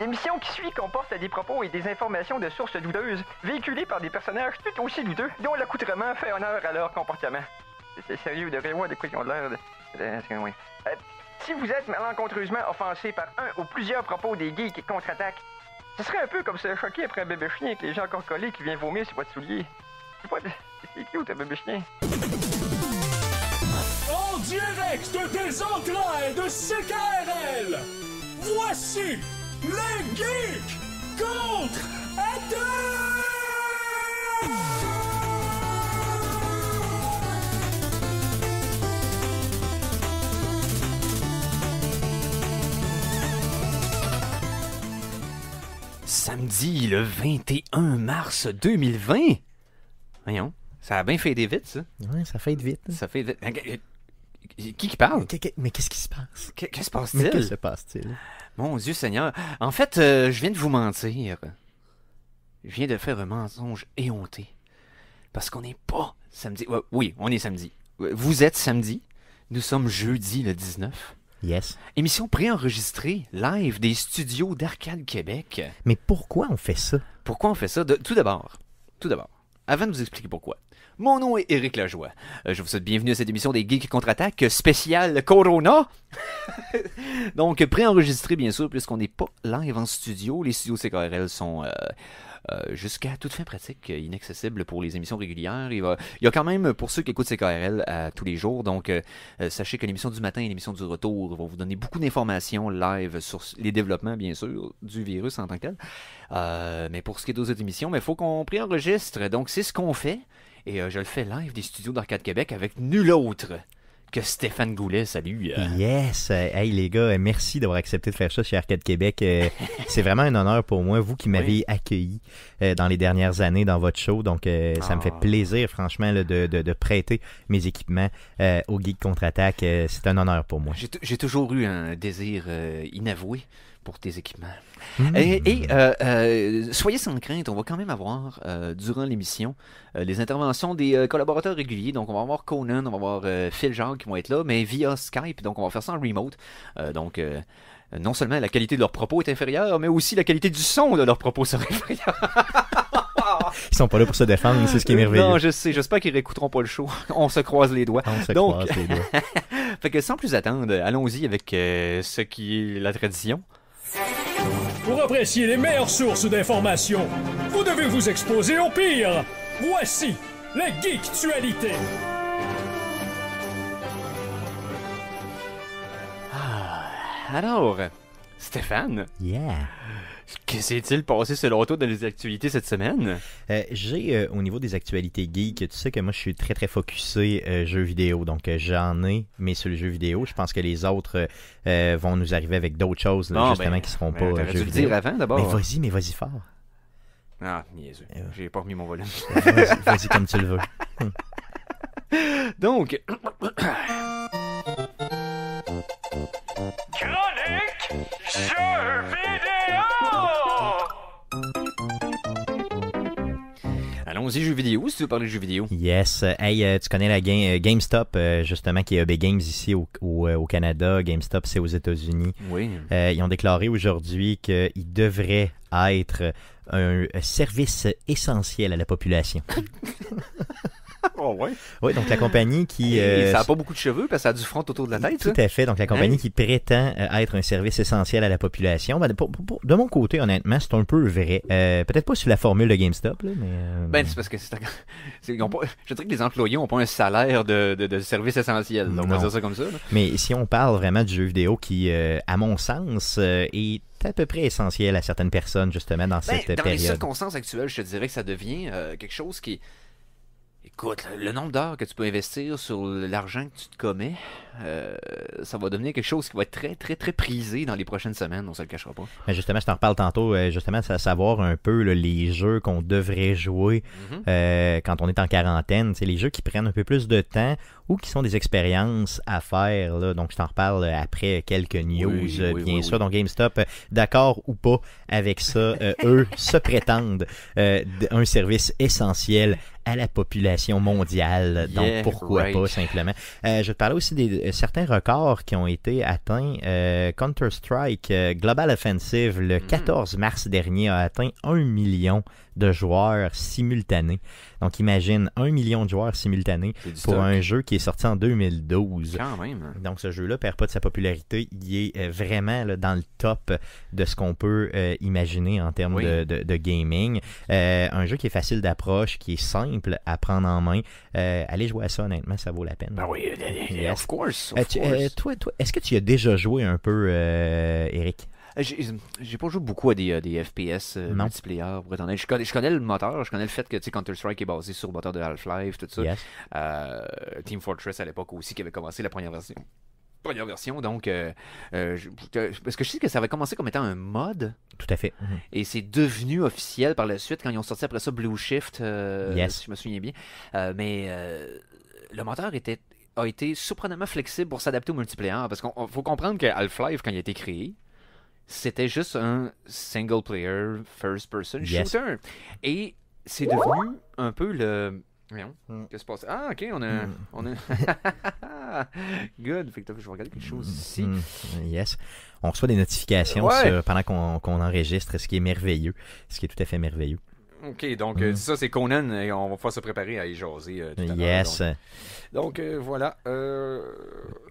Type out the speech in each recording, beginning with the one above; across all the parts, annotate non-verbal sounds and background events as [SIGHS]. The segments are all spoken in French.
L'émission qui suit comporte des propos et des informations de sources douteuses, véhiculées par des personnages tout aussi douteux, dont l'accoutrement fait honneur à leur comportement. C'est sérieux, de moi des questions l'air de... Euh, si vous êtes malencontreusement offensé par un ou plusieurs propos des qui contre attaquent ce serait un peu comme se choquer après un bébé chien avec les gens encore collés qui vient vomir sur votre soulier. C'est pas... De... C'est cute, un bébé chien. En direct des entrailles de CKRL Voici les geeks contre Atom Samedi le 21 mars 2020. Voyons, ça a bien fait des vite, ça. Oui, ça fait vite. Ça fait vite. Qui qui parle? Mais qu'est-ce qui se passe? Qu'est-ce qui se quest se passe-t-il? Mon Dieu Seigneur. En fait, euh, je viens de vous mentir. Je viens de faire un mensonge éhonté. Parce qu'on n'est pas samedi. Oui, on est samedi. Vous êtes samedi. Nous sommes jeudi le 19. Yes. Émission préenregistrée, live des studios d'Arcade Québec. Mais pourquoi on fait ça? Pourquoi on fait ça? tout d'abord, tout d'abord, avant de vous expliquer pourquoi, mon nom est Éric Lajoie. Euh, je vous souhaite bienvenue à cette émission des Geeks contre-attaque spéciale Corona. [LAUGHS] Donc, préenregistré, bien sûr, puisqu'on n'est pas live en studio. Les studios CKRL sont. Euh, euh, jusqu'à toute fin pratique, inaccessibles pour les émissions régulières. Il, y a quand même, pour ceux qui écoutent CKRL tous les jours, donc sachez que l'émission du matin et l'émission du retour vont vous donner beaucoup d'informations live sur les développements, bien sûr, du virus en tant que tel. mais pour ce qui est d'autres émissions, il faut qu'on préenregistre. Donc c'est ce qu'on fait. Et euh, je le fais live des studios d'Arcade Québec avec nul autre que Stéphane Goulet. Salut. Euh. Yes. Hey les gars, merci d'avoir accepté de faire ça chez Arcade Québec. Euh, [LAUGHS] c'est vraiment un honneur pour moi, vous qui m'avez accueilli dans les dernières années dans votre show. Donc ça me fait ah. plaisir franchement de, prêter mes équipements au Geek Contre-Attaque. c'est un honneur pour moi. J'ai toujours eu un désir inavoué pour tes équipements. Et, hmm. euh, euh, soyez sans crainte, on va quand même avoir, euh, durant l'émission, les interventions des collaborateurs réguliers. Donc, on va avoir Conan, on va avoir Phil Jacques qui vont être là, mais via Skype. Donc, on va faire ça en remote. donc, non seulement la qualité de leurs propos est inférieure, mais aussi la qualité du son de leurs propos sera [LAUGHS] inférieure. Ils sont pas là pour se défendre, c'est ce qui est merveilleux. Non, je sais, j'espère qu'ils réécouteront pas le show. [LAUGHS] On se croise les doigts. donc... [LAUGHS] que sans plus attendre, allons-y avec ce qui est la tradition. Pour apprécier les meilleures sources d'informations, vous devez vous exposer au pire. Voici les Geektualités. Ah, alors, Stéphane. Yeah. Qu'est-ce qui s'est-il passé selon toi dans les actualités cette semaine? Euh, j'ai, euh, au niveau des actualités geek, tu sais que moi je suis très très focusé jeu jeux vidéo, donc euh, j'en ai, mais sur le jeu vidéo, je pense que les autres vont nous arriver avec d'autres choses, ah, justement, qui ben, qui seront ben, pas jeux vidéo. dire avant d'abord. Mais vas-y, mais vas-y fort. Ah, niaiseux. J'ai pas remis mon volume. vas-y, comme tu le veux. Hmm. [LAUGHS] donc... [COUGHS] Chronique Allons-y, jeux vidéo, si tu veux parler de jeux vidéo. Yes. Hey, euh, tu connais la euh, GameStop, euh, justement, qui est EB Games ici au, au, Canada. GameStop, c'est aux États-Unis. Oui. ils ont déclaré aujourd'hui qu'ils devraient être un service essentiel à la population. [LAUGHS] [LAUGHS] Oh, oui, donc la compagnie qui... ça n'a euh, pas beaucoup de cheveux parce que ça a du front autour de la tête. Tout à fait. Donc la compagnie hein? qui prétend euh, être un service essentiel à la population. Ben, de mon côté, honnêtement, c'est un peu vrai. Euh, peut-être pas sur la formule de GameStop, mais... Ben, c'est parce que c'est... [LAUGHS] Je dirais que les employés n'ont pas un salaire de, service essentiel. Donc on va dire ça comme ça. Mais si on parle vraiment du jeu vidéo qui, à mon sens, est à peu près essentiel à certaines personnes justement dans ben, cette période. Dans les circonstances actuelles, je te dirais que ça devient quelque chose qui Écoute, le nombre d'heures que tu peux investir sur l'argent que tu te commets, euh, ça va devenir quelque chose qui va être très, très, très prisé dans les prochaines semaines, on se le cachera pas. Mais justement, je t'en reparle tantôt, euh, justement, à savoir un peu les jeux qu'on devrait jouer mhm. euh, quand on est en quarantaine. C'est les jeux qui prennent un peu plus de temps ou qui sont des expériences à faire. Donc, je t'en reparle après quelques news, euh, bien sûr. Donc, GameStop, euh, d'accord ou pas avec ça, euh, [LAUGHS] eux se prétendent un service essentiel à la population mondiale. Donc, pourquoi pas, simplement. je vais te parler aussi des certains records qui ont été atteints. Counter-Strike Global Offensive, le 14 hmm. mars dernier, a atteint 1 million de joueurs simultanés. Donc imagine un million de joueurs simultanés pour un jeu qui est sorti en 2012. Quand même. Hein. Donc ce jeu-là perd pas de sa popularité. Il est euh, vraiment dans le top de ce qu'on peut euh, imaginer en termes de, gaming. Euh, un jeu qui est facile d'approche, qui est simple à prendre en main. allez jouer à ça, honnêtement, ça vaut la peine. Ben oui, of course. est-ce que tu as déjà joué un peu, Eric? J'ai pas joué beaucoup à des, FPS euh, euh, multiplayer, je connais, je connais, le moteur, je connais le fait que Counter-Strike est basé sur le moteur de Half-Life, tout ça. Euh, Team Fortress à l'époque aussi qui avait commencé la première version. Première version, donc. parce que je sais que ça avait commencé comme étant un mod. Tout à fait. Mhm. Et c'est devenu officiel par la suite quand ils ont sorti après ça Blue Shift, yes. je me souviens bien. mais le moteur était, a été surprenamment flexible pour s'adapter au multiplayer. Parce qu'il faut comprendre que Half-Life, quand il a été créé, c'était juste un single player first person shooter. Et c'est devenu un peu le. Hmm. Qu'est-ce qui se passe? Ah, ok, on a. Hmm. On a... [LAUGHS] Good. Fait que je vais regarder quelque chose hmm. ici. Yes. On reçoit des notifications pendant qu'on enregistre, ce qui est merveilleux. Ce qui est tout à fait merveilleux. OK, donc mm. ça, c'est Conan. Et on va pouvoir se préparer à y jaser. Euh, tout à yes. Donc, euh, voilà. Euh,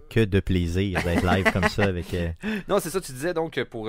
que de plaisir d'être live comme ça. avec. [LAUGHS] Non, c'est ça, tu disais donc pour.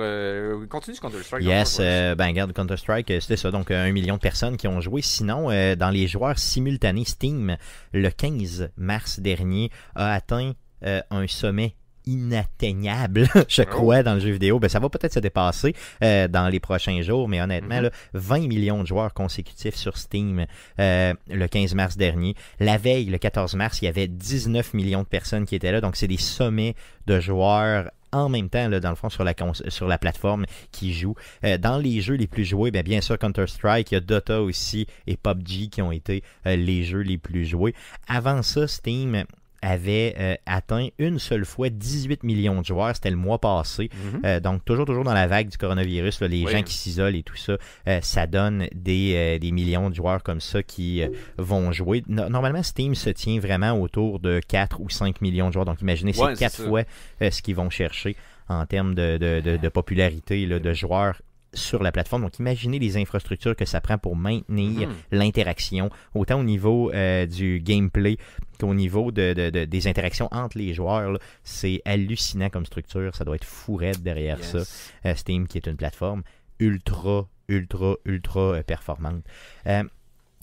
continue Counter-Strike. Yes, ben garde Counter-Strike, c'était ça. Donc, un million de personnes qui ont joué. Sinon, dans les joueurs simultanés, Steam, le 15 mars dernier, a atteint un sommet inatteignable, [LAUGHS] je oh. crois, dans le jeu vidéo. Ben, ça va peut-être se dépasser euh, dans les prochains jours, mais honnêtement, 20 mm-hmm. millions de joueurs consécutifs sur Steam euh, le 15 mars dernier. La veille, le 14 mars, il y avait 19 millions de personnes qui étaient là. Donc, c'est des sommets de joueurs en même temps, dans le fond, sur la, sur la plateforme qui joue. Euh, dans les jeux les plus joués, bien, bien sûr, Counter-Strike, il y a Dota aussi et PUBG qui ont été les jeux les plus joués. Avant ça, Steam avait euh, atteint une seule fois 18 millions de joueurs. C'était le mois passé. Mhm. Euh, donc, toujours, toujours dans la vague du coronavirus, les gens qui s'isolent et tout ça, euh, ça donne des, millions de joueurs comme ça qui vont jouer. normalement, Steam se tient vraiment autour de 4 ou 5 millions de joueurs. Donc, imaginez, c'est 4 fois ce qu'ils vont chercher en termes de, de, popularité de joueurs sur la plateforme. Donc, imaginez les infrastructures que ça prend pour maintenir mhm. l'interaction, autant au niveau du gameplay au niveau des interactions entre les joueurs, c'est hallucinant comme structure. Ça doit être fourrette derrière ça. Euh, Steam, qui est une plateforme ultra, ultra, ultra euh, performante. Euh,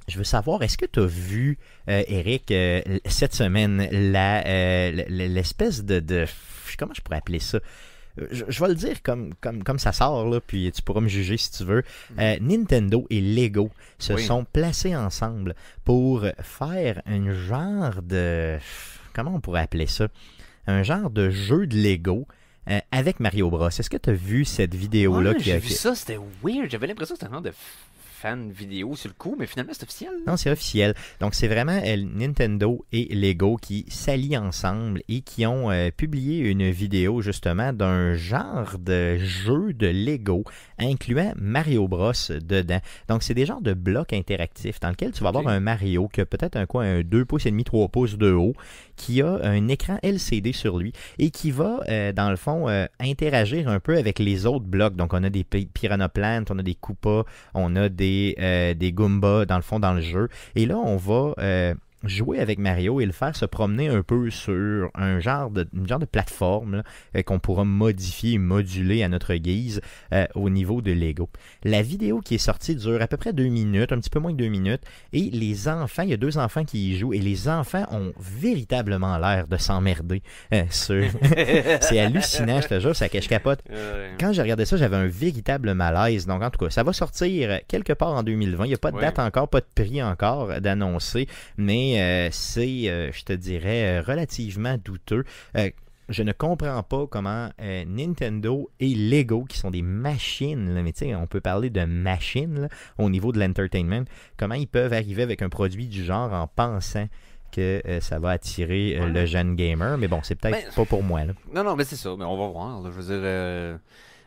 je veux savoir, est-ce que tu as vu, Eric, cette semaine, l'espèce de, Comment je pourrais appeler ça euh, je, vais le dire comme, comme, comme ça sort, là, puis tu pourras me juger si tu veux. Hmm. Euh, Nintendo et Lego se sont placés ensemble pour faire un genre de. Comment on pourrait appeler ça Un genre de jeu de Lego. Euh, avec Mario Bros. Est-ce que tu as vu cette vidéo-là qui a... J'ai vu ça, c'était weird. J'avais l'impression que c'était un genre de une vidéo sur le coup, mais finalement, c'est officiel. Non, c'est officiel. Donc, c'est vraiment euh, Nintendo et Lego qui s'allient ensemble et qui ont euh, publié une vidéo justement d'un genre de jeu de Lego incluant Mario Bros dedans. Donc, c'est des genres de blocs interactifs dans lesquels tu vas avoir un Mario qui a peut-être un quoi, un 2 pouces et demi, 3 pouces de haut, qui a un écran LCD sur lui et qui va, euh, dans le fond, interagir un peu avec les autres blocs. Donc, on a des Piranha Plant, on a des Koopa, on a des des, euh, Goombas, dans le fond, dans le jeu. Et là, on va euh, jouer avec Mario et le faire se promener un peu sur un genre de, genre de plateforme euh, qu'on pourra modifier, moduler à notre guise euh, au niveau de Lego. La vidéo qui est sortie dure à peu près deux minutes, un petit peu moins que deux minutes, et les enfants, il y a deux enfants qui y jouent, et les enfants ont véritablement l'air de s'emmerder. Euh, [LAUGHS] [LAUGHS] c'est hallucinant, je te jure, ça cache capote. Quand j'ai regardé ça, j'avais un véritable malaise. Donc en tout cas, ça va sortir quelque part en 2020. Il n'y a pas de date encore, pas de prix encore d'annoncer, mais euh, c'est, euh, je te dirais, euh, relativement douteux je ne comprends pas comment Nintendo et Lego, qui sont des machines, mais tu sais, on peut parler de machines au niveau de l'entertainment, comment ils peuvent arriver avec un produit du genre en pensant que ça va attirer le jeune gamer. Mais bon, c'est peut-être pas pour moi. Non, non, mais c'est ça. Mais on va voir. Je veux dire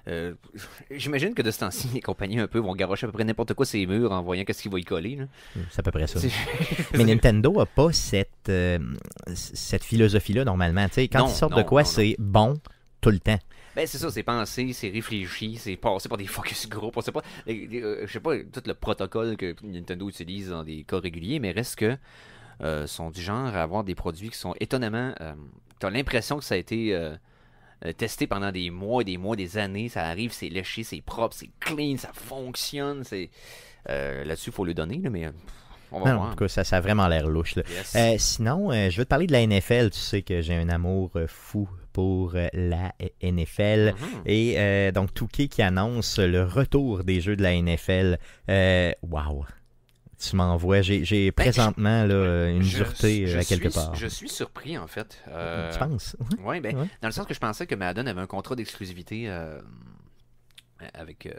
euh, [LAUGHS] j'imagine que de ce temps-ci, les compagnies un peu vont garocher à peu près n'importe quoi ces murs en voyant qu'est-ce qu'ils vont y coller. Hmm, c'est à peu près ça. [LAUGHS] Mais Nintendo a pas cette, euh, cette philosophie-là normalement. quand ils sortent de quoi, c'est bon tout le temps. Ben, c'est ça, c'est pensé, c'est réfléchi, c'est passé par des [LAUGHS] focus groupes. On sait euh, je sais pas, tout le protocole que Nintendo utilise dans des cas réguliers, mais reste que sont du genre à avoir des produits qui sont étonnamment. Tu T'as l'impression que ça a été euh, testé pendant des mois, des mois, des années. Ça arrive, c'est léché, c'est propre, c'est clean, ça fonctionne. C'est euh, Là-dessus, il faut le donner, mais. Euh, non, en tout cas, ça, a vraiment l'air louche. sinon, je veux te parler de la NFL. Tu sais que j'ai un amour fou pour la NFL. Mm-hmm. Et donc, Touquet qui annonce le retour des jeux de la NFL. Waouh! Wow. Tu m'envoies. J'ai ben, présentement là, euh, une dureté euh, à quelque part. Je suis surpris, en fait. Euh, tu penses? Oui, ben, dans le sens que je pensais que Madden avait un contrat d'exclusivité avec euh,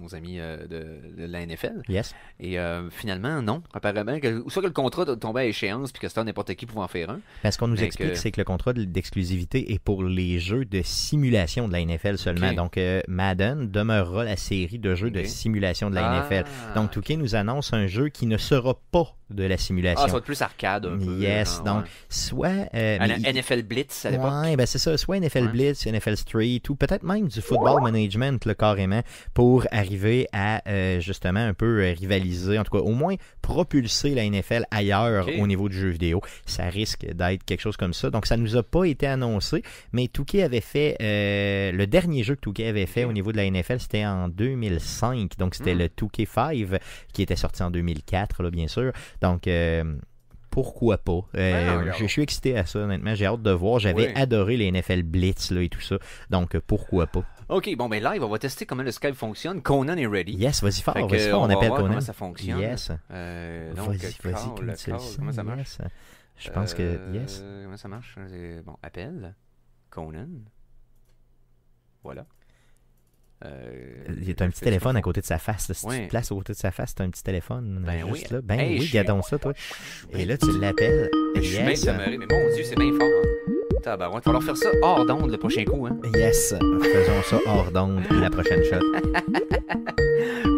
nos amis euh, de, la NFL. Yes. Et euh, finalement, non. Apparemment, que, soit que le contrat tombait à échéance puis que c'était n'importe qui pouvait en faire un. Parce ben, qu'on nous explique, c'est que le contrat d'exclusivité est pour les jeux de simulation de la NFL seulement. Donc, Madden demeurera la série de jeux de simulation de la ah. NFL. Donc, Touquet nous annonce un jeu qui ne sera pas de la simulation. Ah, ça va être plus arcade. Un peu, yes, hein, donc soit la NFL Blitz à l'époque. Ouais, ben c'est ça, soit NFL Blitz, NFL Street ou peut-être même du football management le corps pour arriver à euh, justement un peu euh, rivaliser, en tout cas au moins propulser la NFL ailleurs au niveau du jeu vidéo. Ça risque d'être quelque chose comme ça. Donc ça nous a pas été annoncé, mais Touquet avait fait euh, le dernier jeu que Touquet avait fait au niveau de la NFL, c'était en 2005. Donc c'était hmm. le Touquet 5 qui était sorti en 2004 là bien sûr. Donc pourquoi pas. Ah, je suis excité à ça, honnêtement. J'ai hâte de voir. J'avais adoré les NFL Blitz là, et tout ça. Donc, pourquoi pas. OK, bon, ben live, on va tester comment le Skype fonctionne. Conan est ready. Yes, vas-y fort, vas-y fort, on, appelle Conan. comment ça fonctionne. Yes. Euh, donc, vas-y, vas-y, comment ça, marche? Je pense que, euh, yes. Comment ça marche? Euh, bon, appelle. Conan, voilà. Euh, il y a un petit téléphone à côté de sa face. Si tu te places à côté de sa face, c'est un petit téléphone. Ben oui. Ben oui, gadon ça, toi. Et là, tu l'appelles. Je yes. suis même demeuré, mais mon Dieu, c'est bien fort. Il va falloir faire ça hors d'onde le prochain coup. Hein? Yes, faisons ça hors d'onde la prochaine shot.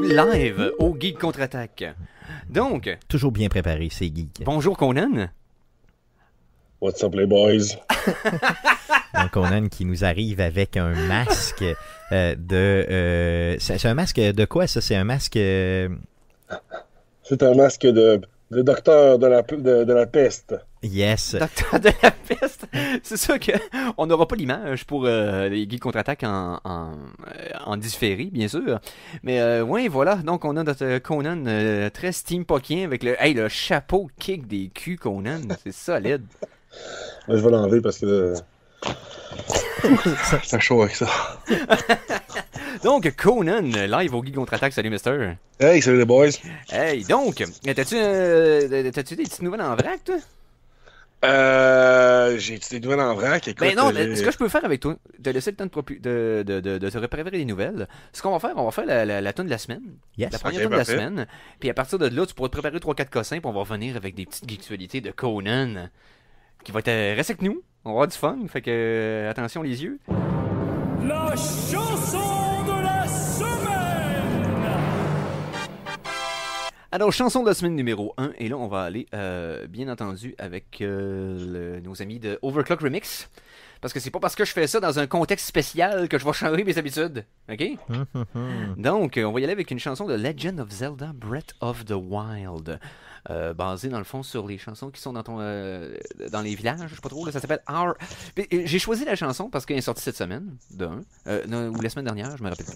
Live au Geek Contre-Attaque. Donc... Toujours bien préparé, c'est Geek. Bonjour Conan. What's up les boys? [LAUGHS] Conan qui nous arrive avec un masque euh, de... Euh, c'est un masque de quoi ça? C'est un masque... Euh, c'est un masque de, de docteur de la, de la peste. Yes. Docteur de la peste. C'est sûr que on n'aura pas l'image pour euh, les guides contre-attaque en, euh, en, différé, bien sûr. Mais euh, ouais, voilà. Donc on a notre Conan euh, très steampunkien avec le, hey, le chapeau kick des culs Conan. C'est solide. Moi, je vais l'enlever parce que [LAUGHS] ça un chaud avec ça. [LAUGHS] donc, Conan, live au Guy contre-attaque. Salut, Mister. Hey, salut les boys. Hey, donc, t'as-tu des petites nouvelles en vrac, toi? Euh, j'ai des nouvelles en vrac. Écoute, ben mais non, euh, ce que je peux faire avec toi, de laisser le temps de, de, de, de, te préparer les nouvelles, ce qu'on va faire, on va faire la, la, la tonne de la semaine. Yes. La première tonne de la semaine. Puis à partir de là, tu pourras te préparer 3-4 cossins, puis on va revenir avec des petites actualités de Conan. Qui va être. Euh, Reste avec nous. On va avoir du fun. Fait que. Euh, attention les yeux. La chanson! Alors, chanson de la semaine numéro 1, et là, on va aller, euh, bien entendu, avec euh, nos amis de Overclock Remix. Parce que c'est pas parce que je fais ça dans un contexte spécial que je vais changer mes habitudes. OK? Mm-hmm. Donc, euh, on va y aller avec une chanson de Legend of Zelda Breath of the Wild. basée dans le fond sur les chansons qui sont dans ton dans les villages, je sais pas trop, ça s'appelle Our. J'ai choisi la chanson parce qu'elle est sortie cette semaine, d'un, ou la semaine dernière, je me rappelle plus.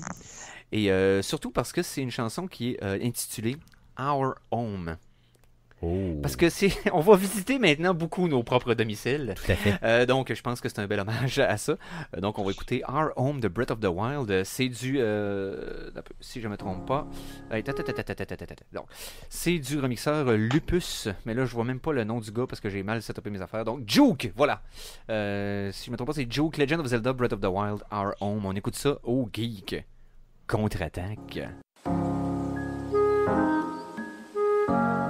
Et surtout parce que c'est une chanson qui est intitulée Our Home. Oh. Parce que c'est, [LAUGHS] on va visiter maintenant beaucoup nos propres domiciles. Euh, donc, je pense que c'est un bel hommage à ça. Euh, donc, on va écouter Our Home de Breath of the Wild. Euh, c'est du, si je me trompe pas, donc c'est du remixeur Lupus. Mais là, je vois même pas le nom du gars parce que j'ai mal setupé mes affaires. Donc, Juke, voilà. si je me trompe pas, c'est Juke Legend of Zelda Breath of the Wild Our Home. On écoute ça au geek contre-attaque. Thank you.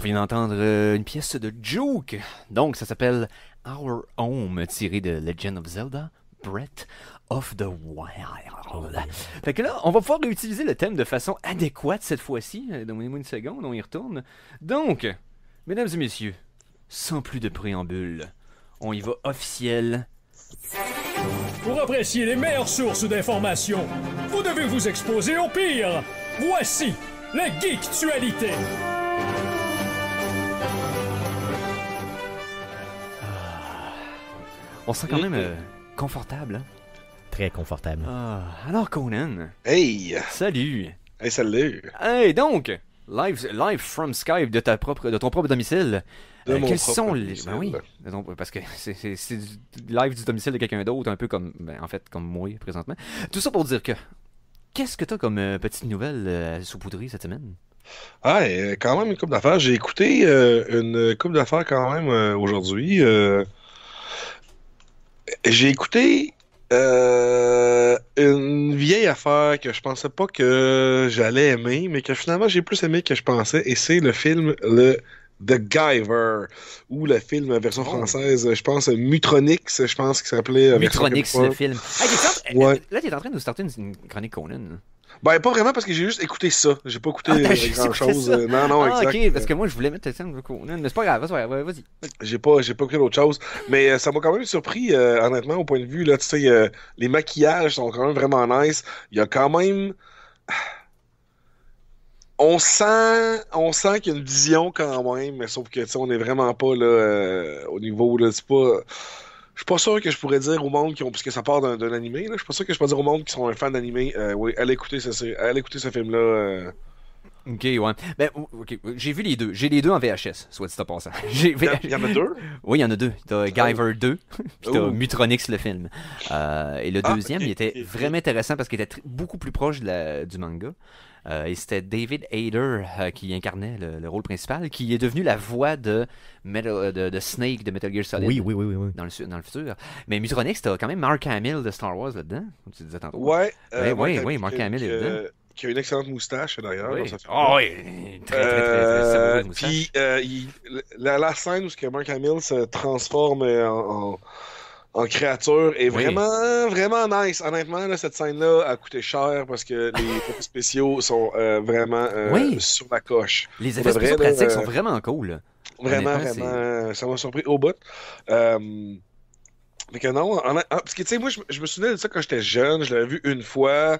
On vient d'entendre euh, une pièce de Juke. Donc, ça s'appelle Our Home, tiré de Legend of Zelda, Breath of the Wild. Fait que là, on va pouvoir réutiliser le thème de façon adéquate cette fois-ci. Euh, donnez-moi une seconde, on y retourne. Donc, mesdames et messieurs, sans plus de préambule, on y va officiel. Pour apprécier les meilleures sources d'informations, vous devez vous exposer au pire. Voici la Geektualité. On sent quand même euh, confortable. Hein? Très confortable. Ah, alors Conan. Hey. Salut. Hey salut. Hey donc. Live, live from Skype de ta propre, de ton propre domicile. De euh, quels sont les ben oui, parce que c'est live du domicile de quelqu'un d'autre, un peu comme, ben, en fait, comme moi présentement. Tout ça pour dire que qu'est-ce que t'as comme euh, petite nouvelle saupoudrée cette semaine? Ah, quand même une coupe d'affaires. J'ai écouté une coupe d'affaires quand même aujourd'hui. J'ai écouté euh, une vieille affaire que je pensais pas que j'allais aimer, mais que finalement j'ai plus aimé que je pensais, et c'est le film Le The Giver, ou le film version oh. française, je pense Mutronix, je pense qu'il s'appelait. Euh, Mutronix, le film. Là, tu es en train de nous starter une chronique Conan. Ben, pas vraiment, parce que j'ai juste écouté ça. J'ai pas écouté ah, [LAUGHS] grand-chose. non, non, ah, ok, parce que moi, je voulais mettre ça scène. mais c'est pas grave, vas-y. j'ai pas, j'ai pas écouté d'autre chose, mais euh, ça m'a quand même surpris, euh, honnêtement, au point de vue, là, tu sais, euh, les maquillages sont quand même vraiment nice. Il y a quand même... [SIGHS] On sent, on sent qu'il y a une vision quand même, mais sauf que, tu sais, on est vraiment pas, là, au niveau, là, c'est pas suis pas sûr que je pourrais dire au monde qui ont. Parce ça part d'un animé, Je suis pas sûr que je pourrais dire au monde qui sont un fan d'animé, euh, oui, allez écouter ce, écouter film-là. Euh. Ok, ouais. Ben, j'ai vu les deux. J'ai les deux en VHS, soit tu en penses. [LAUGHS] Il y, en a deux Oui, il y en a deux. T'as ah Guyver 2, [LAUGHS] puis t'as oh. Mutronix le film. Euh, et le ah, deuxième, il était vraiment intéressant parce qu'il était beaucoup plus proche du manga. Euh, et c'était David Ader euh, qui incarnait le, rôle principal, qui est devenu la voix de, Metal, euh, de, de, Snake de Metal Gear Solid. Dans, le, futur. Mais Mutronix, t'as quand même Mark Hamill de Star Wars là-dedans, comme tu disais tantôt. Ouais, ouais, ouais, Mark Hamill est dedans qui a une excellente moustache d'ailleurs. Ah oui, très, très, très, très, Puis la, scène où Mark Hamill se transforme en, en créature est vraiment, vraiment nice. Honnêtement, cette scène-là a coûté cher parce que les [LAUGHS] effets spéciaux sont euh, vraiment euh, sur la coche. Les effets spéciaux pratiques sont euh, vraiment cool. Vraiment, vraiment. Ça m'a surpris au bout. mais que non, parce que tu sais, moi, je, me souviens de ça quand j'étais jeune. Je l'avais vu une fois.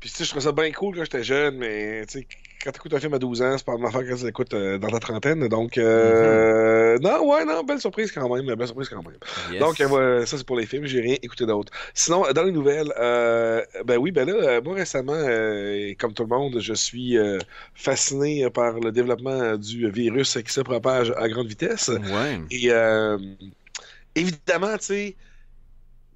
Puis, tu sais, je trouvais ça bien cool quand j'étais jeune, mais, tu sais, quand t'écoutes un film à 12 ans, c'est pas une même affaire que tu écoutes euh, dans ta trentaine. Donc, euh, mm-hmm. non, ouais, non, belle surprise quand même. Belle surprise quand même. Donc, euh, ça, c'est pour les films. J'ai rien écouté d'autre. Sinon, euh, dans les nouvelles, ben oui, ben là, moi, récemment, comme tout le monde, je suis fasciné par le développement du virus qui se propage à grande vitesse. Ouais. Et évidemment, tu sais,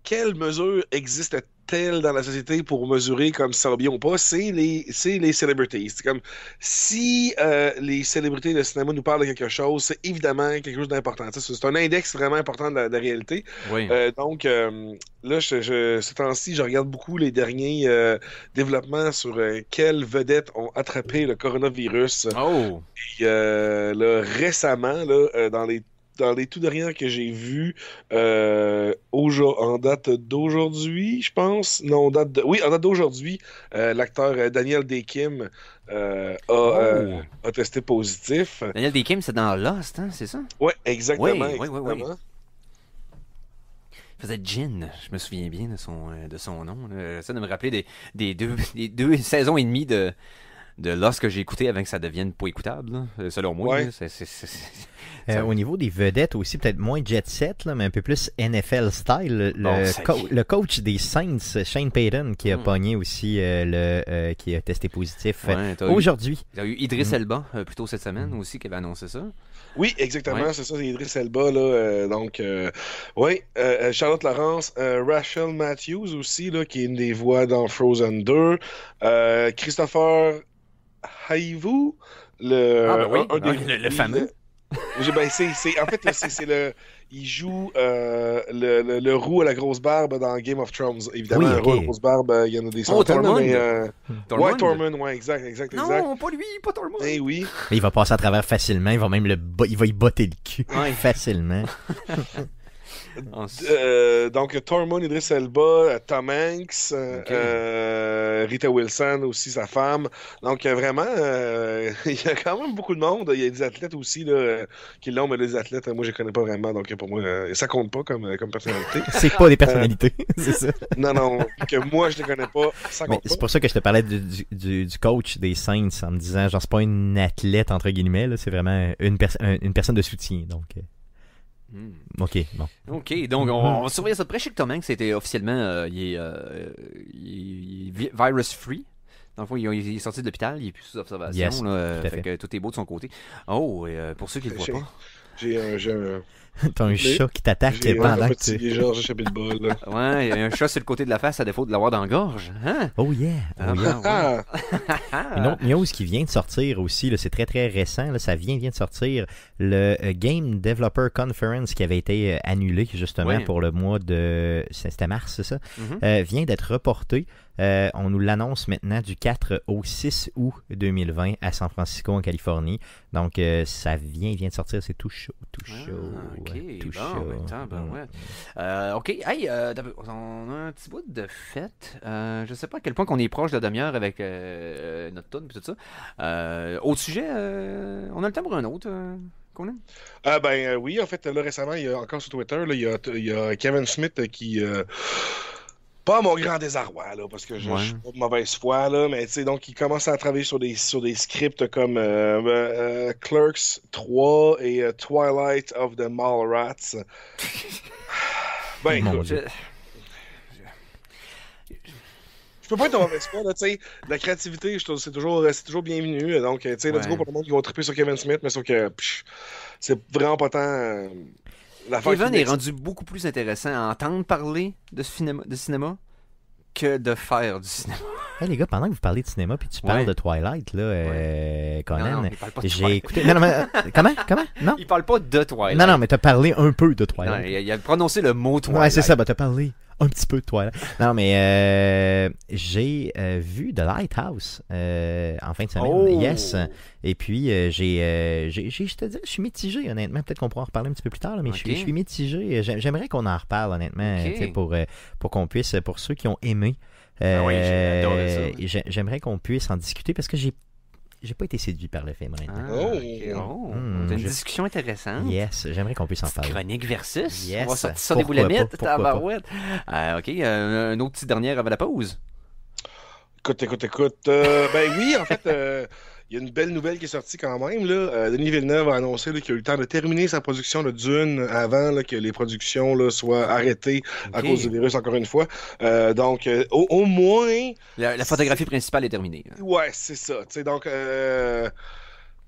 quelles mesures existent tel dans la société pour mesurer comme ça bien ou pas, c'est les, c'est C'est comme si euh, les célébrités de cinéma nous parlent de quelque chose, c'est évidemment quelque chose d'important. C'est un index vraiment important de la, réalité. Euh, donc euh, là, je, ce temps-ci, je regarde beaucoup les derniers développements sur quelles vedettes ont attrapé le coronavirus. Oh. récemment, là, dans les dans les tout dernières que j'ai vus euh, en date d'aujourd'hui, je pense. Non, date oui, en date d'aujourd'hui, euh, l'acteur euh, Daniel Dekim kim oh. a, testé positif. Daniel Day-Kim, c'est dans Lost, hein, c'est ça? Ouais, exactement, oui, exactement. Oui, oui, oui. Il faisait Jin, je me souviens bien de son, de son nom. Ça me rappeler [LAUGHS] des deux saisons et demie de, de lorsque j'ai écouté avant que ça devienne pas écoutable, euh, selon moi. [LAUGHS] Euh, au niveau des vedettes aussi, peut-être moins jet set, mais un peu plus NFL style. Le, coach des Saints, Shane Payton, qui a hmm. pogné aussi euh, le qui a testé positif aujourd'hui. Il y a eu Idriss hmm. Elba plutôt cette semaine hmm. aussi qui avait annoncé ça. Oui, exactement, c'est ça, c'est Idriss Elba. Là, donc, oui, Charlotte Laurence, Rachel Matthews aussi, là, qui est une des voix dans Frozen 2, Christopher Haïvu le, le, fameux. Ben en fait, c'est le. Il joue euh, le, le, roux à la grosse barbe dans Game of Thrones. Évidemment, le roux à la grosse barbe, euh, il y en a des centaines. Oh, euh, Ouais, Tormund, ouais, exact, exact, exact. Non, pas lui, pas Tormund. Eh oui. Il va passer à travers facilement, il va même le. Il va y botter le cul. Ouais. Facilement. [LAUGHS] Euh, donc, Tormund, Idris Elba, euh, Tom Hanks, euh, Rita Wilson aussi, sa femme. Donc, vraiment, [LAUGHS] il y a quand même beaucoup de monde. Il y a des athlètes aussi là, qui l'ont, mais les athlètes, moi, je les connais pas vraiment. Donc, pour moi, ça compte pas comme, comme personnalité. [LAUGHS] c'est pas des personnalités, [LAUGHS] c'est ça. Non, non, que moi, je les connais pas, C'est pour ça que je te parlais du, coach des Saints en me disant, genre, c'est pas une athlète, entre guillemets, c'est vraiment une, personne une personne de soutien. Donc. Hmm. OK, bon. OK, donc on, on va ça de près. Je sais que Tom Hanks officiellement euh, il est, euh, virus-free. Dans le fond, il, est sorti de l'hôpital, il est plus sous observation. tout, fait Que tout est beau de son côté. Oh, et, euh, pour ceux qui ne le voient pas. J'ai un, T'as [LAUGHS] un chat qui t'attaque pendant que tu. Georges [LAUGHS] ouais, il y a un chat sur le côté de la face à défaut de l'avoir dans la gorge. Hein? Oh yeah! Oh, ah, ben, ah! [LAUGHS] Une autre news qui vient de sortir aussi, c'est très très récent, ça vient, vient de sortir, le euh, Game Developer Conference qui avait été euh, annulé justement pour le mois de. C'était mars, c'est ça? Mm-hmm. Euh, vient d'être reporté. on nous l'annonce maintenant du 4 au 6 août 2020 à San Francisco, en Californie. Donc, ça vient, vient de sortir, c'est tout chaud, tout ah, chaud. Ok, bon, attends, euh, ben mm. ouais. Euh, ok, hey, euh, on a un petit bout de fête. Euh, je sais pas à quel point qu'on est proche de la demi-heure avec notre tonne, et tout ça. Au sujet, on a le temps pour un autre. qu'on a. Ah, ben oui, en fait, là récemment, il y a encore sur Twitter, là, il, y a, Kevin Smith qui pas mon grand désarroi, là, parce que je, suis pas de mauvaise foi, là, mais tu sais, donc il commence à travailler sur des, sur des scripts comme euh, euh, euh, Clerks 3 et Twilight of the Rats. [LAUGHS] ben écoute. Je... peux pas être de mauvaise foi, là, tu sais. La créativité, c'est toujours, toujours bienvenu. Donc, tu sais, ouais. let's go pour le monde qui va triper sur Kevin Smith, mais sauf que c'est vraiment pas tant. Kevin est rendu beaucoup plus intéressant à entendre parler de cinéma, que de faire du cinéma. Hé, [LAUGHS] les gars, pendant que vous parlez de cinéma, puis tu parles de Twilight, là, euh, Conan, j'ai écouté. Non, non, mais, [LAUGHS] euh, comment Comment Non Il parle pas de Twilight. Non, non, mais t'as parlé un peu de Twilight. il a prononcé le mot Twilight. Ouais, c'est ça, bah tu t'as parlé un petit peu de toi. Non, mais euh, j'ai euh, vu The Lighthouse euh, en fin de semaine. Oh! Yes. Et puis, j'ai, je te dis, je suis mitigé, honnêtement. Peut-être qu'on pourra en reparler un petit peu plus tard, mais je, suis mitigé. J'aimerais qu'on en reparle, honnêtement, pour, pour qu'on puisse, pour ceux qui ont aimé. Ah j'aimerais qu'on puisse en discuter parce que j'ai j'ai pas été séduit par le film, ah, oh, c'est oh, hmm, une discussion intéressante. Yes, j'aimerais qu'on puisse en parler. Chronique versus. Yes. On va sortir ça des boulettes. tabarouette. Euh, ok, euh, un autre petit dernier avant la pause. Écoute, écoute, écoute. Euh, ben oui, en fait. Il y a une belle nouvelle qui est sortie quand même. Là. Euh, Denis Villeneuve a annoncé qu'il a eu le temps de terminer sa production de Dune avant que les productions soient arrêtées à cause du virus, encore une fois. Euh, donc, euh, au, moins. La, photographie principale est terminée. Ouais, c'est ça. sais donc,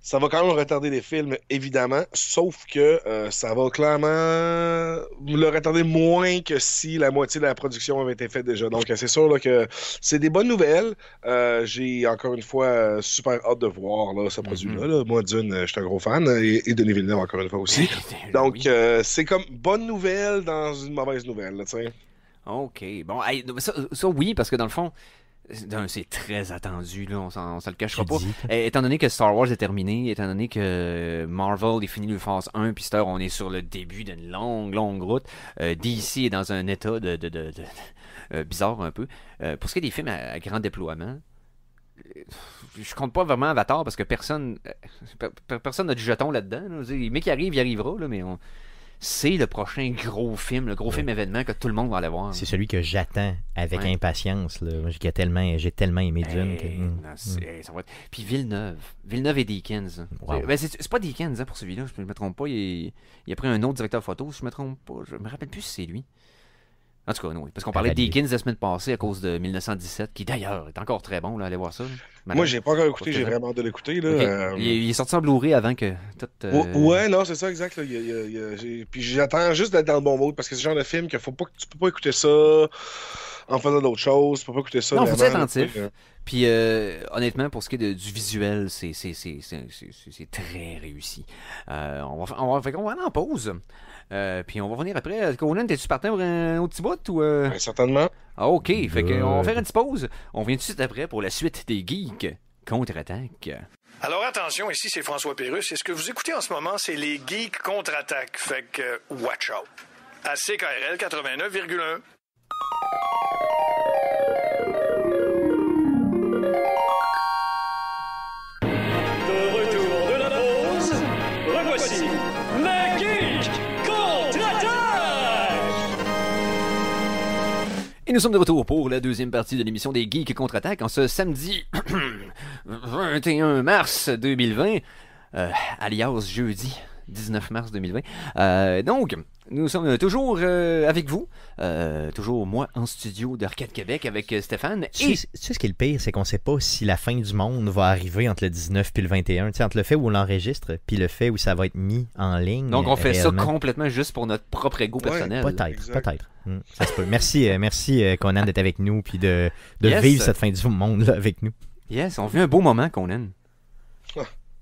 ça va quand même retarder les films, évidemment, sauf que euh, ça va clairement le retarder moins que si la moitié de la production avait été faite déjà. Donc, euh, c'est sûr que c'est des bonnes nouvelles. Euh, j'ai encore une fois super hâte de voir ce produit-là. Mhm. Moi, Dune, je suis un gros fan, et, Denis Villeneuve, encore une fois aussi. Ben, Donc, c'est comme bonne nouvelle dans une mauvaise nouvelle, tu OK. Bon, ça, oui, parce que dans le fond, c'est très attendu, là, on, on le cachera pas. Eh, étant donné que Star Wars est terminé, étant donné que Marvel est fini le phase 1, puis Star, on est sur le début d'une longue, longue route. Euh, DC est dans un état de, de, euh, bizarre un peu. Euh, pour ce qui est des films à, grand déploiement, je compte pas vraiment Avatar parce que personne personne n'a du jeton là-dedans. mais Le mec qui arrive, il arrivera, là, mais on, c'est le prochain gros film, le gros film événement que tout le monde va aller voir. C'est celui que j'attends avec impatience. J'ai tellement, j'ai tellement aimé eh, Dune. Hmm, hmm. Puis Villeneuve. Villeneuve et Deakins. Hein. Ben, c'est pas Deakins hein, pour celui-là, je ne me trompe pas. Il, y a pris un autre directeur photo, je ne me trompe pas. Je me rappelle plus si c'est lui. En tout cas, oui. Parce qu'on parlait de Deakins la semaine passée à cause de 1917, qui d'ailleurs est encore très bon. Là, allez voir ça. Moi, j'ai pas encore écouté, j'ai vraiment de l'écouter. Euh, il, est sorti en Blu-ray avant que. Euh, ouais, non, c'est ça, exact. puis j'attends juste d'être dans le bon mode parce que c'est le genre de film que faut pas, tu peux pas écouter ça en faisant d'autres choses. Tu peux pas écouter ça. Non, faut être attentif. Euh. Puis honnêtement, pour ce qui est du visuel, c'est très réussi. on, va, on, va, on va en pause. Euh, puis on va venir après. Conan, t'es-tu parti pour un autre petit bout ou euh? Certainement. Ah, ok, fait qu'on on va euh. faire une petite pause. On vient tout de suite après pour la suite des geeks contre-attaque. Alors attention, ici c'est François Pérus et ce que vous écoutez en ce moment, c'est les geeks contre-attaque. Fait que watch out. À CKRL 89,1. Et nous sommes de retour pour la deuxième partie de l'émission des Geeks contre-attaque en ce samedi 21 [CLEARS THROAT] mars 2020, euh, alias jeudi. 19 mars 2020. Euh, donc, nous sommes toujours euh, avec vous, euh, toujours moi en studio d'Arcade Québec avec Stéphane. Tu, et... sais, tu sais ce qui est le pire, c'est qu'on ne sait pas si la fin du monde va arriver entre le 19 puis le 21, tu sais, entre le fait où on l'enregistre puis le fait où ça va être mis en ligne. Donc on fait ça complètement juste pour notre propre ego personnel. Peut-être, peut-être. Hmm, ça se peut. Merci, merci Conan d'être avec nous puis de, de vivre cette fin du monde avec nous. Yes, on vit un beau moment, Conan.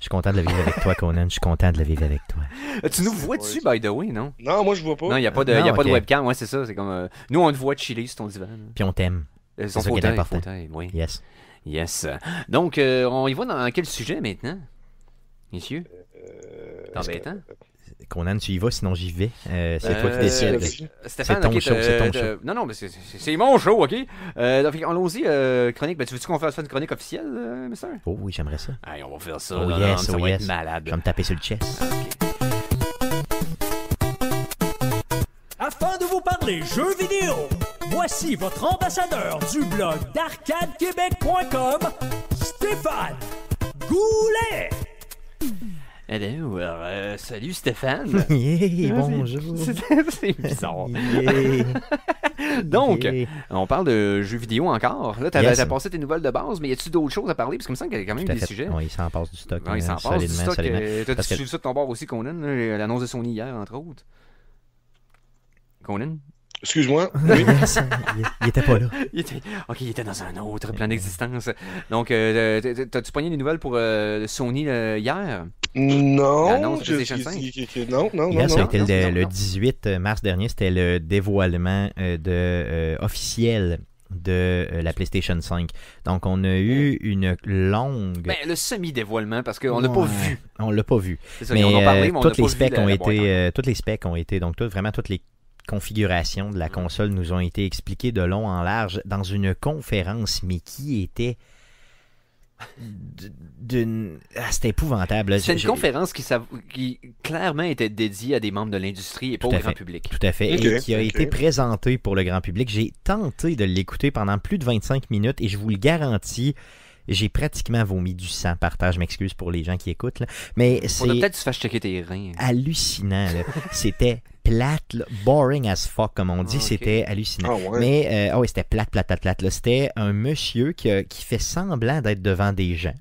Je suis content de le vivre avec toi, Conan. Je suis content de le vivre avec toi. Euh, tu nous vois dessus, by the way, non? Non, moi, je vois pas. Non, il n'y a pas de, y a pas de webcam. Ouais, c'est ça. C'est comme, euh, nous, on te voit chiller sur ton divan. Puis on t'aime. Euh, c'est ça qui est oui. Yes. Yes. Donc, on y va dans quel sujet maintenant, messieurs? Embêtant. Conan, tu y vas, sinon j'y vais. Euh, c'est toi qui euh, décides. c'est ton, show, Non, non, mais c'est mon show, OK? Euh, donc, allons-y, chronique. Ben, tu veux-tu qu'on fasse une chronique officielle, monsieur? Oh oui, j'aimerais ça. on va faire ça. Oh yes, ça oh va être malade. Je vais me taper sur le chest. Afin de vous parler jeux vidéo, voici votre ambassadeur du blog d'arcadequebec.com, Stéphane Goulet. Hello, eh ben, euh, salut Stéphane. [LAUGHS] Hein, bonjour. [LAUGHS] C'est bizarre. [LAUGHS] Donc, on parle de jeux vidéo encore. Là, t'as passé tes nouvelles de base, mais y a-tu d'autres choses à parler Parce que me semble qu'il y a quand même des sujets. Oui, il s'en passe du stock. il s'en euh, passe du stock. Euh, t'as suivi ça de ton bord aussi, Conan L'annonce de Sony hier, entre autres. Conan Excuse-moi. il, était pas là. Il était... Ok, il était dans un autre plan euh. d'existence. Donc, euh, t'as-tu pogné des nouvelles pour Sony hier non, non, non, le, 18 euh, mars dernier, c'était le dévoilement euh, euh, officiel de la PlayStation 5. Donc, on a eu une longue. Ben, le semi-dévoilement, parce qu'on ne l'a pas vu. On l'a pas vu. mais, toutes les specs ont été, toutes les specs ont été, donc vraiment toutes les configurations de la console nous ont été expliquées de long en large dans une conférence, mais qui était d'une. Ah, c'était épouvantable. C'est une conférence qui, clairement était dédiée à des membres de l'industrie et pas au grand public. Tout à fait. Et qui a été présentée pour le grand public. J'ai tenté de l'écouter pendant plus de 25 minutes et je vous le garantis. J'ai pratiquement vomi du sang Partage, Je m'excuse pour les gens qui écoutent. Mais c'est. peut-être se faire tes reins. Hallucinant. c'était plate, boring as fuck, comme on dit. Ah, c'était hallucinant. Ah, Mais, oh, c'était plate, plate, plate, plate. C'était un monsieur qui, qui fait semblant d'être devant des gens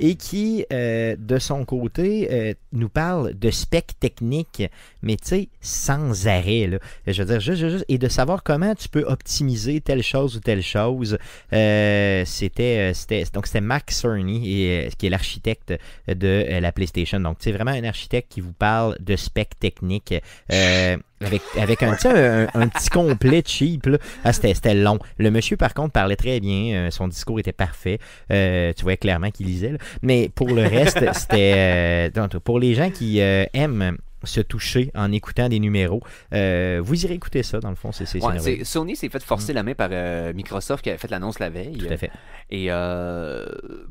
et qui, euh, de son côté, euh, nous parle de specs techniques, mais tu sais, sans arrêt. Là. Je veux dire, juste, juste, et de savoir comment tu peux optimiser telle chose ou telle chose. Euh, c'était, donc c'était Max Cerny, et, qui est l'architecte de la PlayStation. Donc, c'est vraiment un architecte qui vous parle de specs techniques. Avec, un, un, petit complet cheap, là. Ah, c'était long. Le monsieur, par contre, parlait très bien. Euh, son discours était parfait. Euh, tu voyais clairement qu'il lisait. Mais pour le reste, [LAUGHS] c'était. Euh, pour les gens qui aiment se toucher en écoutant des numéros. vous irez écouter ça, dans le fond. C'est, Sony s'est fait forcer mm. la main par Microsoft qui avait fait l'annonce la veille. Tout à fait. Et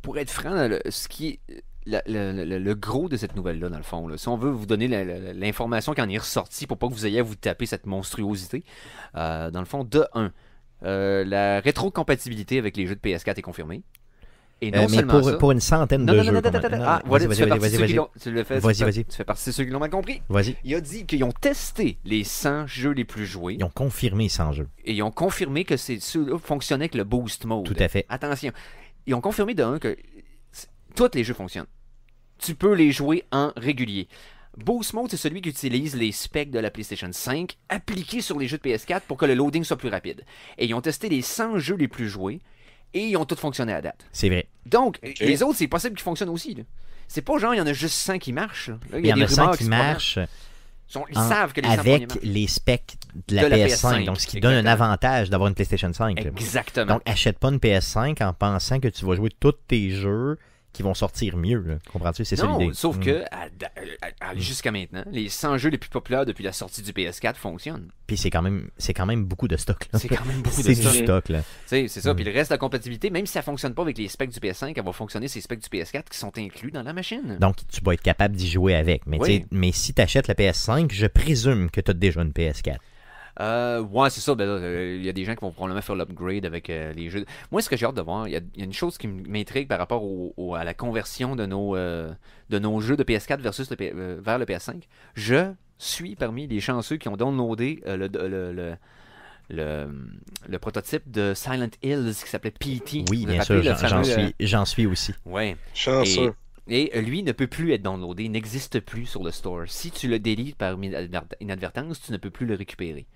pour être franc, ce qui le, le, gros de cette nouvelle-là, dans le fond. Là. Si on veut vous donner l'information qui est ressortie pour pas que vous ayez à vous taper cette monstruosité, euh, dans le fond, de 1, euh, la rétrocompatibilité avec les jeux de PS4 est confirmée. Et euh, non mais seulement pour, ça... pour, une centaine de jeux. Non, non, non, non, vas-y, vas-y, vas-y. Tu fais, vas-y, partie de ceux qui l'ont mal compris. Il a dit qu'ils ont testé les 100 jeux les plus joués. Ils ont confirmé 100 jeux. Et ils ont confirmé que ceux-là fonctionnaient avec le boost mode. Tout à fait. Attention. Ils ont confirmé de que tous les jeux fonctionnent. Tu peux les jouer en régulier. Boost Mode, c'est celui qui utilise les specs de la PlayStation 5 appliqués sur les jeux de PS4 pour que le loading soit plus rapide. Et ils ont testé les 100 jeux les plus joués et ils ont tous fonctionné à date. C'est vrai. Donc, euh, les autres, c'est possible qu'ils fonctionnent aussi. C'est pas genre, il y en a juste 100 qui marchent. il y, en a 100 qui, marchent. ils savent que les avec les specs de la, PS5, donc ce qui donne un avantage d'avoir une PlayStation 5. Exactement. Donc achète pas une PS5 en pensant que tu vas jouer tous tes jeux qui vont sortir mieux. Comprends-tu? C'est ça l'idée. Sauf mm. que euh, jusqu'à maintenant, les 100 jeux les plus populaires depuis la sortie du PS4 fonctionnent. Puis c'est quand même quand même beaucoup de stock. C'est quand même beaucoup de stock. C'est ça. Mm. Puis le reste de la compatibilité, même si ça fonctionne pas avec les specs du PS5, elle va fonctionner ces specs du PS4 qui sont inclus dans la machine. Donc tu vas être capable d'y jouer avec. Mais, mais si tu achètes la PS5, je présume que tu as déjà une PS4. Euh, ouais, c'est ça. Ben euh, il y a des gens qui vont probablement faire l'upgrade avec euh, les jeux. Moi, ce que j'ai hâte de voir, il y, a une chose qui m'intrigue par rapport à la conversion de nos, euh, de nos jeux de PS4 versus vers le PS5. Je suis parmi les chanceux qui ont downloadé le, le, prototype de Silent Hills qui s'appelait P.T. E oui, bien sûr, j'en suis, j'en suis aussi. Ouais. Chanceux. Et, lui ne peut plus être downloadé, n'existe plus sur le store. Si tu le délites par inadvertance, tu ne peux plus le récupérer.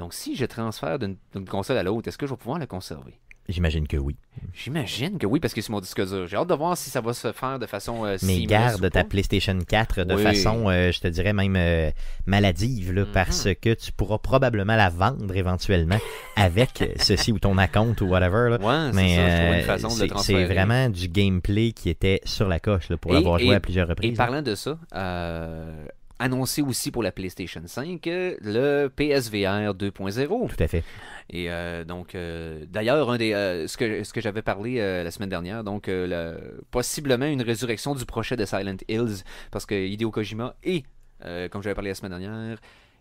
Donc, si je transfère d'une console à l'autre, est-ce que je vais pouvoir la conserver? J'imagine que oui. J'imagine que oui, parce que c'est mon disque dur. J'ai hâte de voir si ça va se faire de façon. Euh, Mais garde ta PlayStation 4 de façon, euh, je te dirais même euh, maladive, mhm. parce que tu pourras probablement la vendre éventuellement [LAUGHS] avec ceci ou ton account ou whatever. Là. Ouais, Mais c'est vraiment du gameplay qui était sur la coche pour l'avoir joué à plusieurs reprises. Et parlant de ça, annoncé aussi pour la PlayStation 5 euh, le PSVR 2.0. Tout à fait. Et euh, donc, euh, d'ailleurs, un des, ce que, ce que j'avais parlé la semaine dernière, donc possiblement une résurrection du projet de Silent Hills, parce que Hideo Kojima et, comme j'avais parlé la semaine dernière,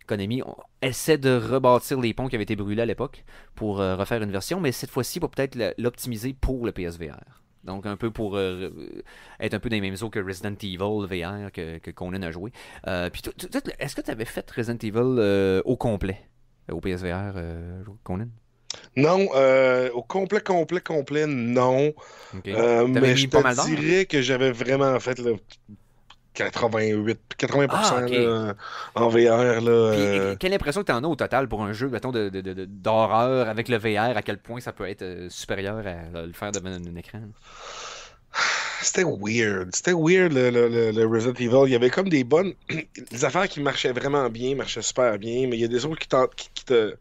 Konami essaie de rebâtir les ponts qui avaient été brûlés à l'époque pour refaire une version, mais cette fois-ci pour peut-être l'optimiser pour le PSVR. Donc, un peu pour euh, être un peu dans les mêmes eaux que Resident Evil VR que, Conan a joué. Euh, puis, est-ce que tu avais fait Resident Evil euh, au complet au PSVR, Conan? non, au complet, complet, complet, non. mais je te hein? dirais que j'avais vraiment fait le 88, 80% ah, en VR. Là, euh. Quelle impression tu en as au total pour un jeu mettons, de, d'horreur avec le VR À quel point ça peut être euh, supérieur à le faire devant un, écran [SIGHS] C'était weird. C'était weird le, Resident Evil. Il y avait comme des bonnes. les [CLEARS THROAT] affaires qui marchaient vraiment bien, marchaient super bien, mais il y a des autres qui, qui te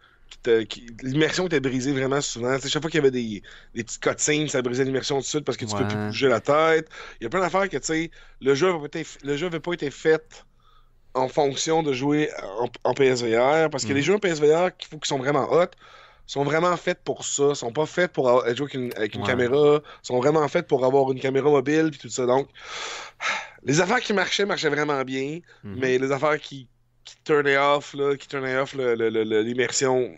l'immersion était brisée vraiment souvent. chaque fois qu'il y avait des, des petites cutscenes, ça brisait l'immersion tout de suite parce que tu peux plus bouger la tête. Il y a plein d'affaires que, tu sais, le jeu n'avait pas été fait en fonction de jouer en, PSVR parce que mm. les jeux en PSVR Qui faut qu'ils sont vraiment hot sont vraiment faits pour ça, sont pas faits pour être jouer avec une, caméra, sont vraiment faits pour avoir une caméra mobile puis tout ça. Donc, les affaires qui marchaient marchaient vraiment bien, mm-hmm. mais les affaires qui qui turnait off, là, qui turnait off l'immersion.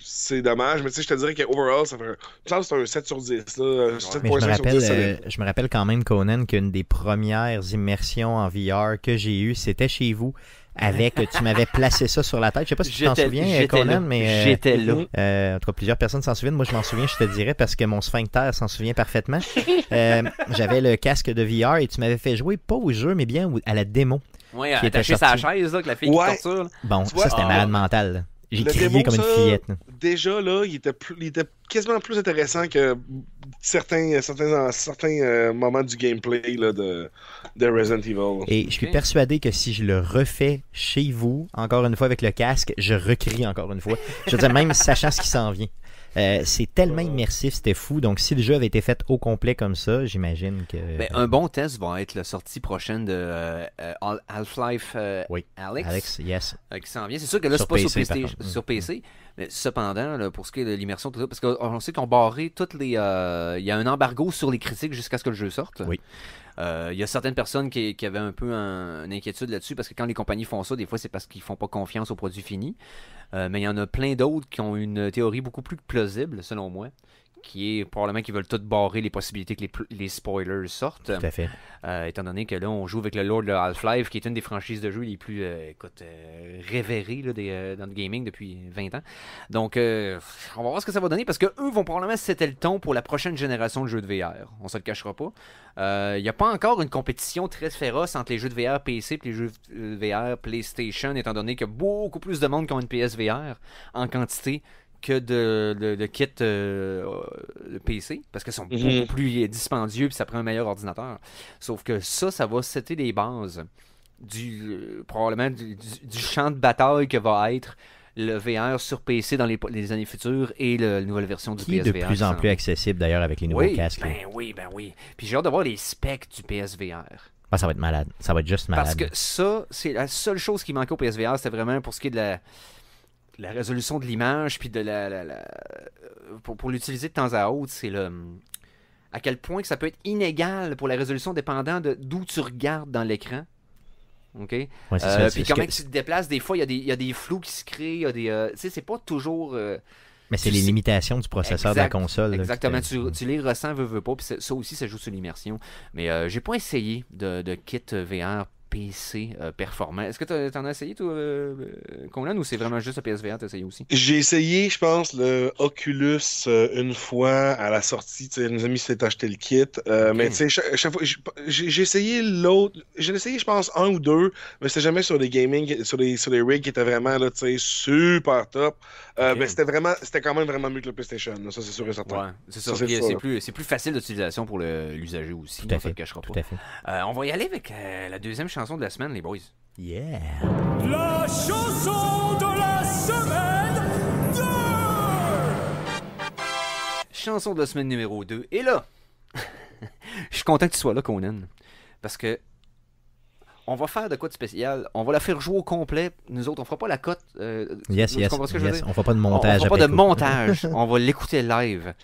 C'est dommage, mais tu sais, je te dirais qu'overall, ça fait. c'est un 7 sur 10. Là, je, me rappelle, euh, je me rappelle quand même, Conan, qu'une des premières immersions en VR que j'ai eues, c'était chez vous avec. Euh, tu m'avais placé ça sur la tête. Je sais pas si tu t'en souviens, euh, Conan, mais. Euh, j'étais là. en tout cas, plusieurs personnes s'en souviennent. Moi, je m'en souviens, je te dirais, parce que mon sphincter s'en souvient parfaitement. [LAUGHS] J'avais le casque de VR et tu m'avais fait jouer pas au jeu, mais bien à la démo. Oui, attaché sa chaise, que la fille qui Bon, ça, c'était ah. malade mental. J'ai crié comme une fillette. Déjà, là, il était, quasiment plus intéressant que certains, certains, certains euh, moments du gameplay de, Resident Evil. Et je suis persuadé que si je le refais chez vous, encore une fois avec le casque, je recris encore une fois. Je veux dire, même sachant ce qui s'en vient. Euh, c'est tellement immersif, c'était fou. Donc, si le jeu avait été fait au complet comme ça, j'imagine que. Ben, un bon test va être la sortie prochaine de euh, Half-Life euh, oui. Alex. Alex, yes. qui s'en vient. C'est sûr que là, c'est pas sur PC. Mm. mais cependant, pour ce qui est de l'immersion, tout ça, parce qu'on sait qu'on barré toutes les. Il y a un embargo sur les critiques jusqu'à ce que le jeu sorte. Oui. Il y a certaines personnes qui, avaient un peu une inquiétude là-dessus parce que quand les compagnies font ça, des fois c'est parce qu'ils font pas confiance au produit fini. Euh, mais il y en a plein d'autres qui ont une théorie beaucoup plus plausible, selon moi, qui est probablement qu'ils veulent tout barrer les possibilités que les, spoilers sortent. Tout à fait. Euh, étant donné que là, on joue avec le Lord de Half-Life, qui est une des franchises de jeux les plus euh, euh, révérées dans le gaming depuis 20 ans. Donc, on va voir ce que ça va donner parce qu'eux vont probablement c'était le ton pour la prochaine génération de jeux de VR. On se le cachera pas. Il n'y a pas encore une compétition très féroce entre les jeux de VR PC et les jeux de VR PlayStation, étant donné qu'il y a beaucoup plus de monde qui ont une PSVR en quantité que de, de, kit euh, euh, PC parce que sont beaucoup mhm. plus euh, dispendieux puis ça prend un meilleur ordinateur. Sauf que ça, ça va citer les bases du probablement du, champ de bataille que va être le VR sur PC dans les, années futures et la nouvelle version du PSVR. Qui de plus en plus accessible d'ailleurs avec les nouveaux oui, casques. Ben oui, ben oui. Puis j'ai hâte de voir les specs du PSVR. Ah, ça va être malade. Ça va être juste malade. Parce que ça, c'est la seule chose qui manquait au PSVR, c'était vraiment pour ce qui est de la la résolution de l'image, puis de la, euh, pour, l'utiliser de temps à autre, c'est le hum, à quel point que ça peut être inégal pour la résolution dépendant de d'où tu regardes dans l'écran. OK? Euh, puis quand que... tu te déplaces, des fois, il y, y, a des flous qui se créent, il y a des. Euh, tu sais, c'est pas toujours. mais c'est les limitations du processeur de la console. Exactement, tu, tu, les ressens, veux, veux pas. Puis ça aussi, ça joue sur l'immersion. Mais j'ai pas essayé de, de, kit VR PC euh, performant. Est-ce que en as essayé, toi, euh, euh ou c'est vraiment juste le PSVR t'as essayé aussi? J'ai essayé, je pense, le Oculus euh, une fois à la sortie. T'sais, nos amis s'étaient acheté le kit. Mais tu sais, j'ai essayé l'autre. J'ai essayé, je pense, un ou deux, mais c'était jamais sur les gaming, sur les sur rigs qui étaient vraiment, là, super top. Mais c'était vraiment, c'était quand même vraiment mieux que le PlayStation. Ça, c'est sûr et certain. c'est sûr. C'est plus, plus facile d'utilisation pour l'usager aussi. Tout fait. cachera pas. on va y aller avec la deuxième chose chanson de la semaine, les boys. Yeah! La chanson de la semaine 2! Chanson de semaine numéro 2. Et là, [LAUGHS] je suis content que tu sois là, Conan. Parce que on va faire de quoi de spécial. On va la faire jouer au complet. Nous autres, on fera pas la cote. Euh, yes, yes. On fera pas de montage. On, fera pas de montage. [LAUGHS] on va l'écouter live.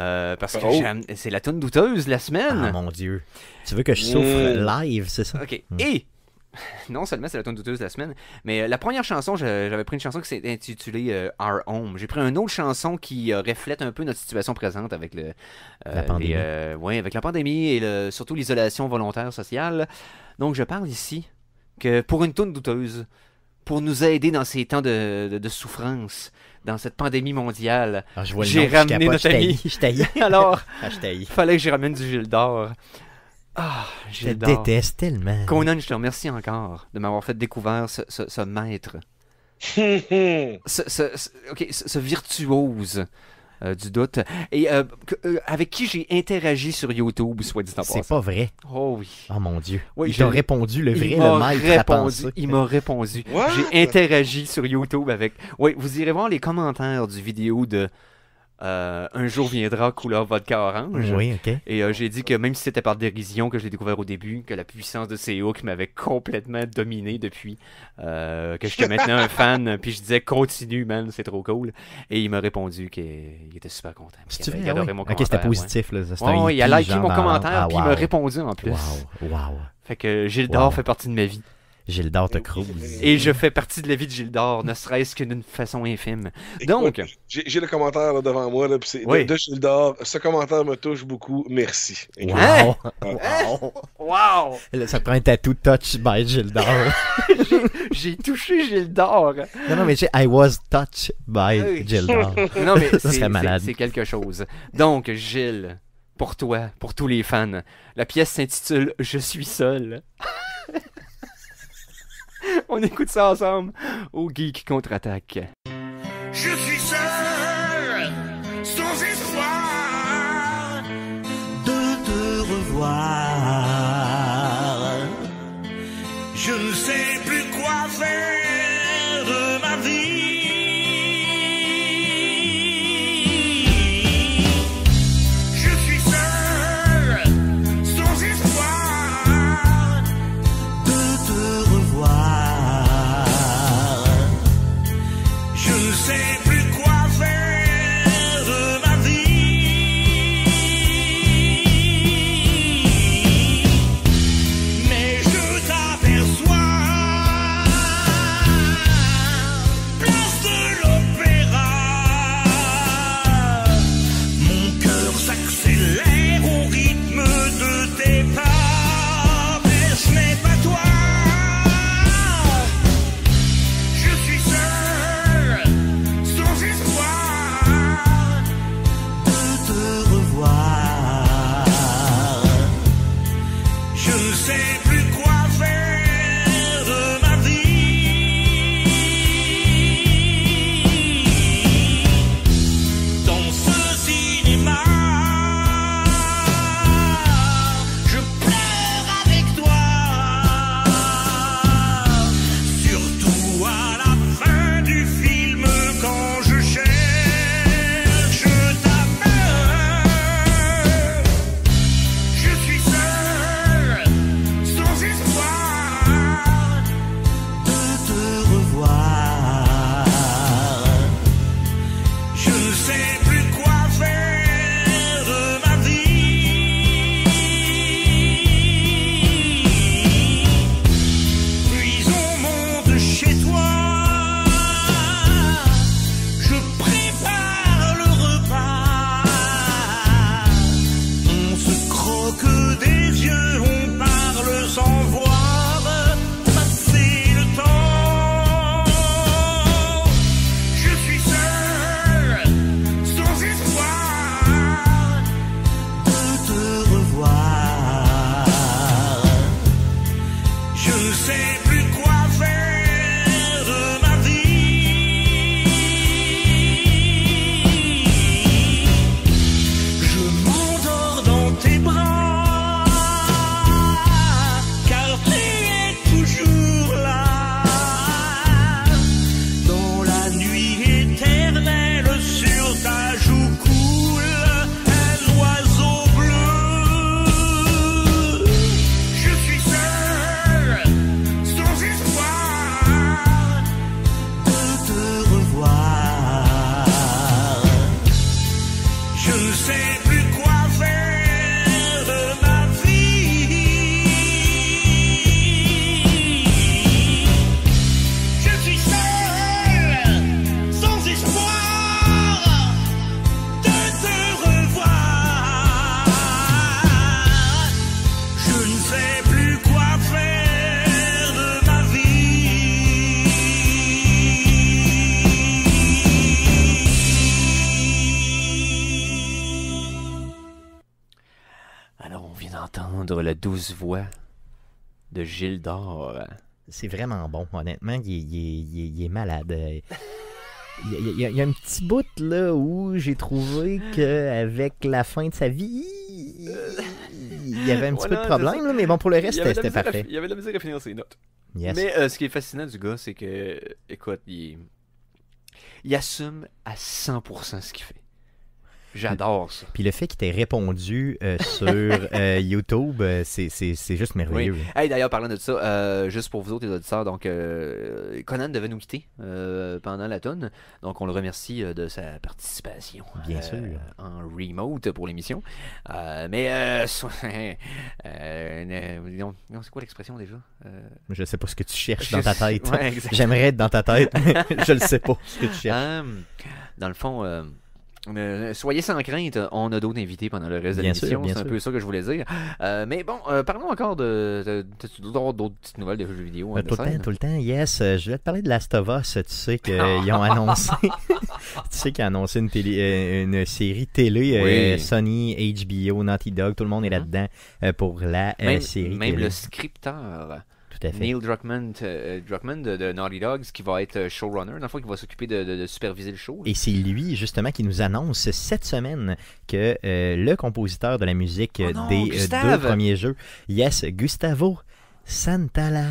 Euh, parce que oh. c'est la tonne douteuse la semaine. Ah mon dieu. Tu veux que je souffre hmm. live, c'est ça? Ok. Hmm. Et [LAUGHS] non seulement c'est la tonne douteuse la semaine, mais euh, la première chanson, j'avais pris une chanson qui s'est intitulée euh, Our Home. J'ai pris une autre chanson qui reflète un peu notre situation présente avec la pandémie. avec la pandémie et surtout l'isolation volontaire sociale. Donc je parle ici que pour une tonne douteuse, pour nous aider dans ces temps de souffrance, dans cette pandémie mondiale. j'ai ramené notre ami. Alors, il fallait que j'y ramène du Gilles d'or. Ah, je le déteste tellement. Conan, je te remercie encore de m'avoir fait découvrir ce, ce, ce maître. [LAUGHS] ce, ce, ok, ce virtuose euh, du doute. Et euh, euh, avec qui j'ai interagi sur YouTube, soit dit en passant. C'est pas vrai. Oh oui. Oh mon Dieu. Oui, il t'a répondu, le vrai, le mal répondu, Il m'a répondu. J'ai interagi sur YouTube avec. Oui, vous irez voir les commentaires du vidéo de euh, un jour viendra couleur vodka orange. Oui, ok. Et euh, j'ai dit que même si c'était par dérision que je l'ai découvert au début, que la puissance de ces hooks m'avait complètement dominé depuis, que euh, que j'étais maintenant un fan, [LAUGHS] puis je disais continue, man, c'est trop cool. Et il m'a répondu qu'il était super content. Il, il adorait mon commentaire. Ok, c'était positif. Ouais. il a liké mon commentaire, ah, il m'a répondu en plus. Wow, wow. Fait que Gilles wow. fait partie de ma vie. Gildor te crouse. Et je fais partie de la vie de Gildor, ne serait-ce que d'une façon infime. Donc. J'ai le commentaire devant moi, là, c'est de, Gilles Gildor. Ce commentaire me touche beaucoup, merci. Wow! Hein? Wow! ça prend un tattoo « touch by Gildor. [LAUGHS] j'ai touché Gildor. Non, non, mais j'ai I was touched by Gildor. non, mais [LAUGHS] c'est quelque chose. Donc, Gilles, pour toi, pour tous les fans, la pièce s'intitule Je suis seul. [LAUGHS] On écoute ça ensemble au Geek Contre-Attaque. Je suis seul, sans espoir de te revoir. de Gilles d'Or. Hein? C'est vraiment bon, honnêtement. Il, est malade. Il y, a, un petit bout là où j'ai trouvé qu'avec la fin de sa vie, il y avait un petit peu de problème, mais bon, pour le reste, c'était parfait. il y avait de la musique à finir ses notes. Mais euh, ce qui est fascinant du gars, c'est que, écoute, il, il assume à 100% ce qu'il fait. J'adore ça. Puis le fait qu'il t'ait répondu euh, sur [LAUGHS] euh, YouTube, euh, c'est, juste merveilleux. d'ailleurs, parlant de ça, juste pour vous autres, les auditeurs, donc, Conan devait nous quitter pendant la tonne. Donc, on le remercie de sa participation. Bien sûr. En remote pour l'émission. mais, [LAUGHS] c'est quoi l'expression déjà Je sais pas ce que tu cherches dans ta tête. J'aimerais être dans ta tête, mais [LAUGHS] je le sais pas ce que tu cherches. dans le fond euh, soyez sans crainte, on a d'autres invités pendant le reste de l'émission. C'est un peu ça que je voulais dire. Euh, mais bon, euh, parlons encore de, d'autres petites nouvelles de jeux vidéo. Hein, tout le temps, tout le temps. Yes, je vais te parler de Last of Us. Tu sais qu'ils ah! ont annoncé, [LAUGHS] tu sais qu'ils ont annoncé une, série télé, Sony, HBO, Naughty Dog, tout le monde est mm-hmm. là-dedans pour la série. Même le scripteur Neil Druckmann, euh, euh, de, Naughty Dogs qui va être euh, showrunner, la fois qui va s'occuper de, superviser le show. Et c'est lui, justement, qui nous annonce cette semaine que le compositeur de la musique oh des deux premiers jeux, yes, Gustavo Santala.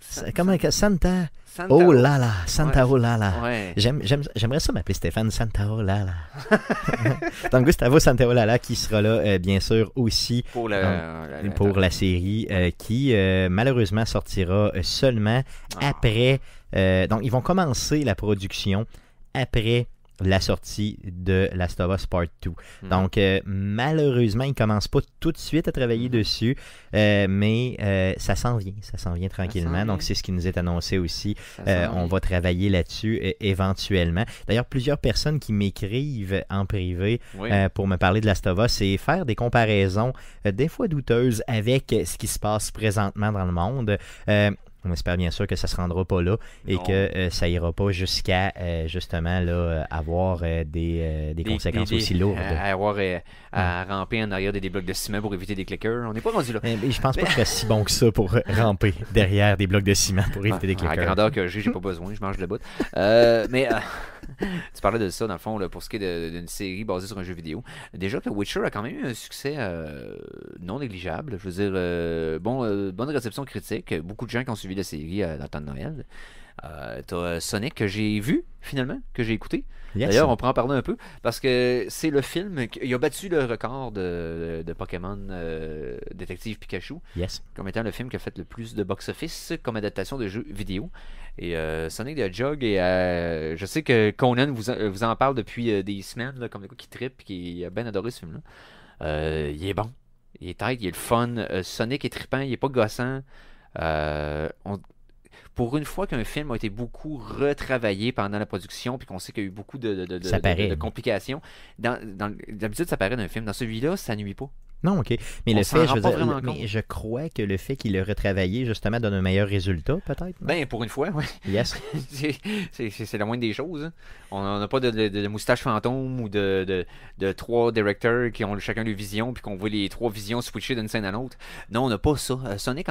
Santa. Comment Santa oh là là, Santa ouais. J'aimerais ça m'appeler Stéphane Santa là [LAUGHS] Donc Gustavo Santa là qui sera là euh, bien sûr aussi pour, la, pour la, série euh, qui euh, malheureusement sortira seulement ah. après. donc ils vont commencer la production après la sortie de Last of Us Part 2. Hmm. Donc, euh, malheureusement, ils ne commencent pas tout de suite à travailler hmm. dessus, euh, mais euh, ça s'en vient, ça s'en vient tranquillement. Donc, c'est ce qui nous est annoncé aussi. on va travailler là-dessus éventuellement. D'ailleurs, plusieurs personnes qui m'écrivent en privé pour me parler de Last of Us et faire des comparaisons, des fois douteuses, avec ce qui se passe présentement dans le monde. On espère bien sûr que ça ne se rendra pas là et que euh, ça ira pas jusqu'à euh, justement là, euh, avoir des, des, conséquences aussi lourdes. À, avoir à ramper en arrière des, blocs de ciment pour éviter des clickers. On n'est pas rendu là. Eh, mais, je pense pas que serait si bon que ça pour ramper derrière des blocs de ciment pour [LAUGHS] éviter des ah, clickers. À la grandeur que j'ai, pas besoin, je mange le bout. mais tu parlais de ça, dans le fond, pour ce qui est d'une série basée sur un jeu vidéo. Déjà que Witcher a quand même eu un succès euh, non négligeable. Je veux dire, euh, bon, euh, bonne réception critique. Beaucoup de gens qui ont suivi la série à dans Noël. Euh, euh, Sonic que j'ai vu finalement, que j'ai écouté. D'ailleurs, on prend en parler un peu parce que c'est le film qui a battu le record de, Pokémon euh, Detective Pikachu comme étant le film qui a fait le plus de box-office comme adaptation de jeux vidéo. Et Sonic the Hedgehog, et, je sais que Conan vous, en, parle depuis des semaines, comme qui trippe, qui a bien adoré ce film-là. il est bon, il est tight, il est le fun. Sonic est trippant, il est pas gossant. On, pour une fois qu'un film a été beaucoup retravaillé pendant la production, puis qu'on sait qu'il y a eu beaucoup de, complications, dans, d'habitude, ça paraît un film. Dans celui-là, ça nuit pas. Non, OK. Mais le fait, je, veux mais je, crois que le fait qu'il le retravaillé, justement, donne un meilleur résultat, peut-être. Ben, pour une fois, oui. Yes. [LAUGHS] c'est la moindre des choses. Hein. On n'a pas de, moustache fantôme ou de, trois directeurs qui ont chacun une vision, puis qu'on voit les trois visions switcher d'une scène à l'autre. Non, on n'a pas ça. Euh, Sonic,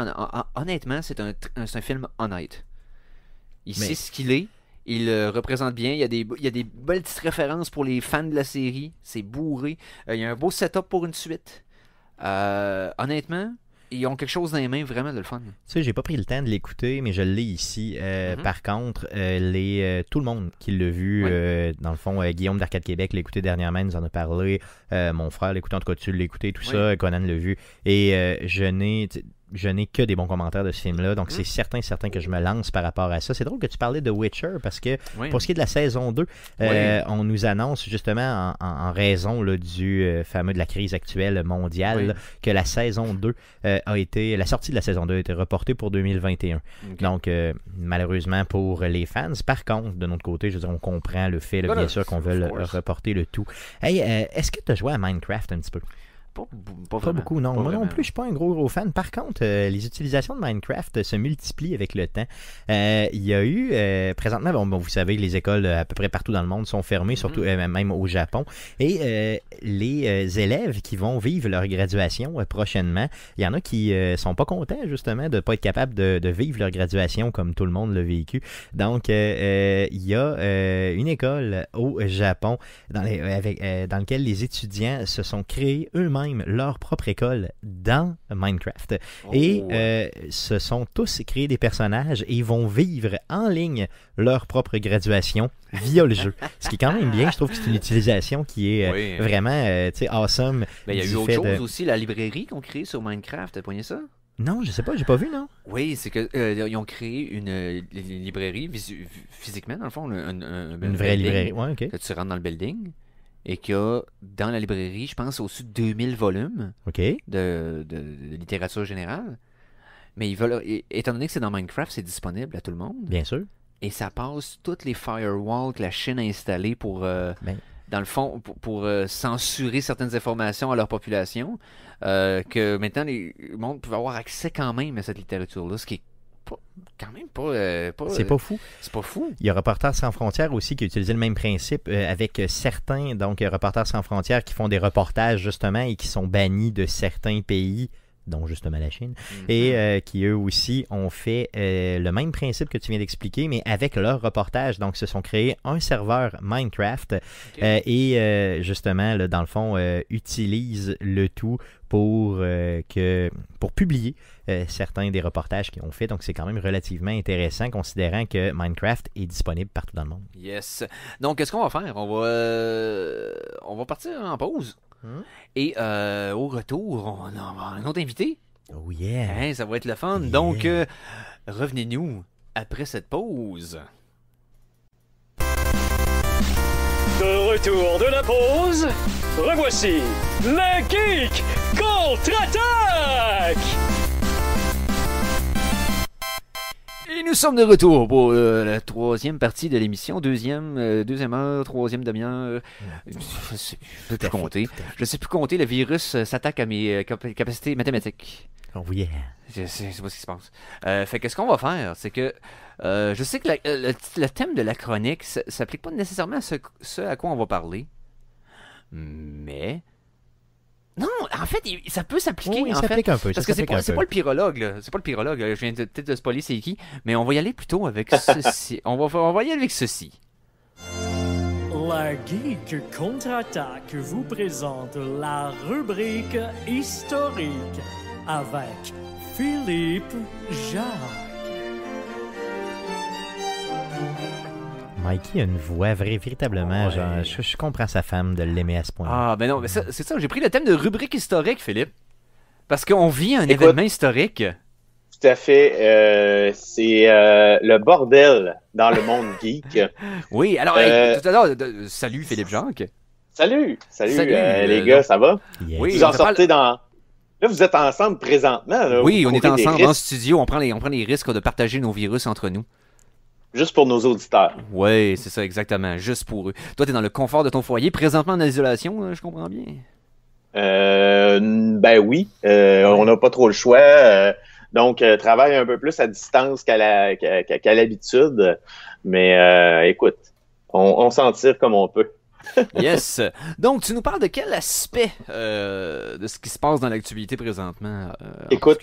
honnêtement, c'est un, film honnête. Il sait ce qu'il est. Il euh, représente bien. Il y, a des, belles petites références pour les fans de la série. C'est bourré. Euh, il y a un beau setup pour une suite. Euh, honnêtement, ils ont quelque chose dans les mains vraiment de le fun. Tu sais, j'ai pas pris le temps de l'écouter, mais je l'ai ici. Euh, mhm. Par contre, euh, les, tout le monde qui l'a vu, dans le fond, Guillaume d'Arcade Québec l'a écouté dernièrement, nous en a parlé. mon frère l'a écouté, en tout cas, tu l'as tout ça. Conan l'a vu. Et je n'ai je n'ai que des bons commentaires de ce film-là. Donc, mm-hmm. c'est certain, certain que je me lance par rapport à ça. C'est drôle que tu parlais de Witcher parce que pour ce qui est de la saison 2, euh, on nous annonce justement en, raison du euh, fameux de la crise actuelle mondiale que la saison 2 euh, a été, la sortie de la saison 2 a été reportée pour 2021. Donc, malheureusement pour les fans. Par contre, de notre côté, je veux dire, on comprend le fait, bien sûr, qu'on veut reporter le tout. Hey, est-ce que tu as joué à Minecraft un petit peu? Pas, pas, beaucoup, non. Moi non plus, je suis pas un gros gros fan. Par contre, euh, les utilisations de Minecraft se multiplient avec le temps. Euh, il y a eu, euh, présentement, vous savez que les écoles à peu près partout dans le monde sont fermées, surtout mm-hmm. même au Japon. Et les élèves qui vont vivre leur graduation prochainement, il y en a qui sont pas contents justement de ne pas être capables de, vivre leur graduation comme tout le monde l'a vécu. Donc, il y a une école au Japon dans, dans laquelle les étudiants se sont créés eux-mêmes leur propre école dans Minecraft. Oh, et euh, se ce sont tous créés des personnages et ils vont vivre en ligne leur propre graduation via le jeu. Ce qui est quand même bien, je trouve que c'est une utilisation qui est euh, vraiment vraiment euh, sais awesome. Mais il y a eu autre chose aussi, la librairie qu'on crée sur Minecraft, vous ça? Non, je sais pas, j'ai pas vu, non. Oui, c'est que ils ont créé une, librairie physiquement, dans le fond. une vraie librairie, ouais, ok. tu rentres dans le building, et qu'il a dans la librairie, je pense, au-dessus de 2000 volumes de, littérature générale. Mais étant donné que c'est dans Minecraft, c'est disponible à tout le monde. Bien sûr. Et ça passe toutes les firewalls que la Chine a installées pour, euh, ben. dans le fond, pour, euh, censurer certaines informations à leur population, euh, que maintenant, les, le monde avoir accès quand même à cette littérature-là, ce qui quand même euh, pas. c'est pas fou. Euh, c'est pas fou. Il y a Reporters sans frontières aussi qui utilisent le même principe euh, avec certains, donc Reporters sans frontières qui font des reportages justement et qui sont bannis de certains pays dont justement la Chine, mhm. et qui eux aussi ont fait le même principe que tu viens d'expliquer, mais avec leur reportage. Donc, se sont créés un serveur Minecraft et justement, dans le fond, utilisent le tout pour, que, pour publier euh, certains des reportages qu'ils ont fait. Donc, c'est quand même relativement intéressant considérant que Minecraft est disponible partout dans le monde. Yes. Donc, qu'est-ce qu'on va faire? On va, euh, on va partir en pause. Hmm? Et euh, au retour, on a un autre invité. Oh yeah. Hein, ça va être le fun. Donc, revenez-nous après cette pause. De retour de la pause, revoici la Geek contre-attaque! Et nous sommes de retour pour euh, la troisième partie de l'émission, deuxième, euh, deuxième heure, troisième demi-heure. Euh, je sais plus compter. Je sais plus compter. Le virus s'attaque à mes capacités mathématiques. Oh yeah. Je sais, pas ce qui se passe. fait que ce qu'on va faire, c'est que je sais que le, thème de la chronique s'applique pas nécessairement à ce, à quoi on va parler, mais non, en fait, ça peut s'appliquer. Oui, ça s'applique un peu. Parce que c'est pas, le pyrologue, c'est pas le pyrologue. Je viens peut-être de, spoiler c'est qui, mais on va y aller plutôt avec ceci. [LAUGHS] On va, on va y aller avec ceci. La Geek Contre-Attaque vous présente la rubrique historique avec Philippe Jarre. Mikey a une voix vraie, véritablement. je, comprends sa femme de l'aimer à ce point. Ah, ben non, mais c'est ça. J'ai pris le thème de rubrique historique, Philippe. Parce qu'on vit un événement historique. Tout à fait. Euh, c'est euh, le bordel dans le monde geek. [LAUGHS] oui, alors, euh, tout à l'heure, salut Philippe Jacques. Salut, salut, les gars, ça va? vous en sortez dans. Là, vous êtes ensemble présentement. Là, oui, on est ensemble en studio. On prend, les, on prend les risques de partager nos virus entre nous. Juste pour nos auditeurs. Oui, c'est ça, exactement. Juste pour eux. Toi, tu es dans le confort de ton foyer, présentement en isolation, hein, je comprends bien. Euh, ben oui, euh, on n'a pas trop le choix. Euh, donc, euh, travaille un peu plus à distance qu'à l'habitude. mais écoute, on, on s'en tire comme on peut. [LAUGHS] yes. Donc, tu nous parles de quel aspect de ce qui se passe dans l'actualité présentement? écoute,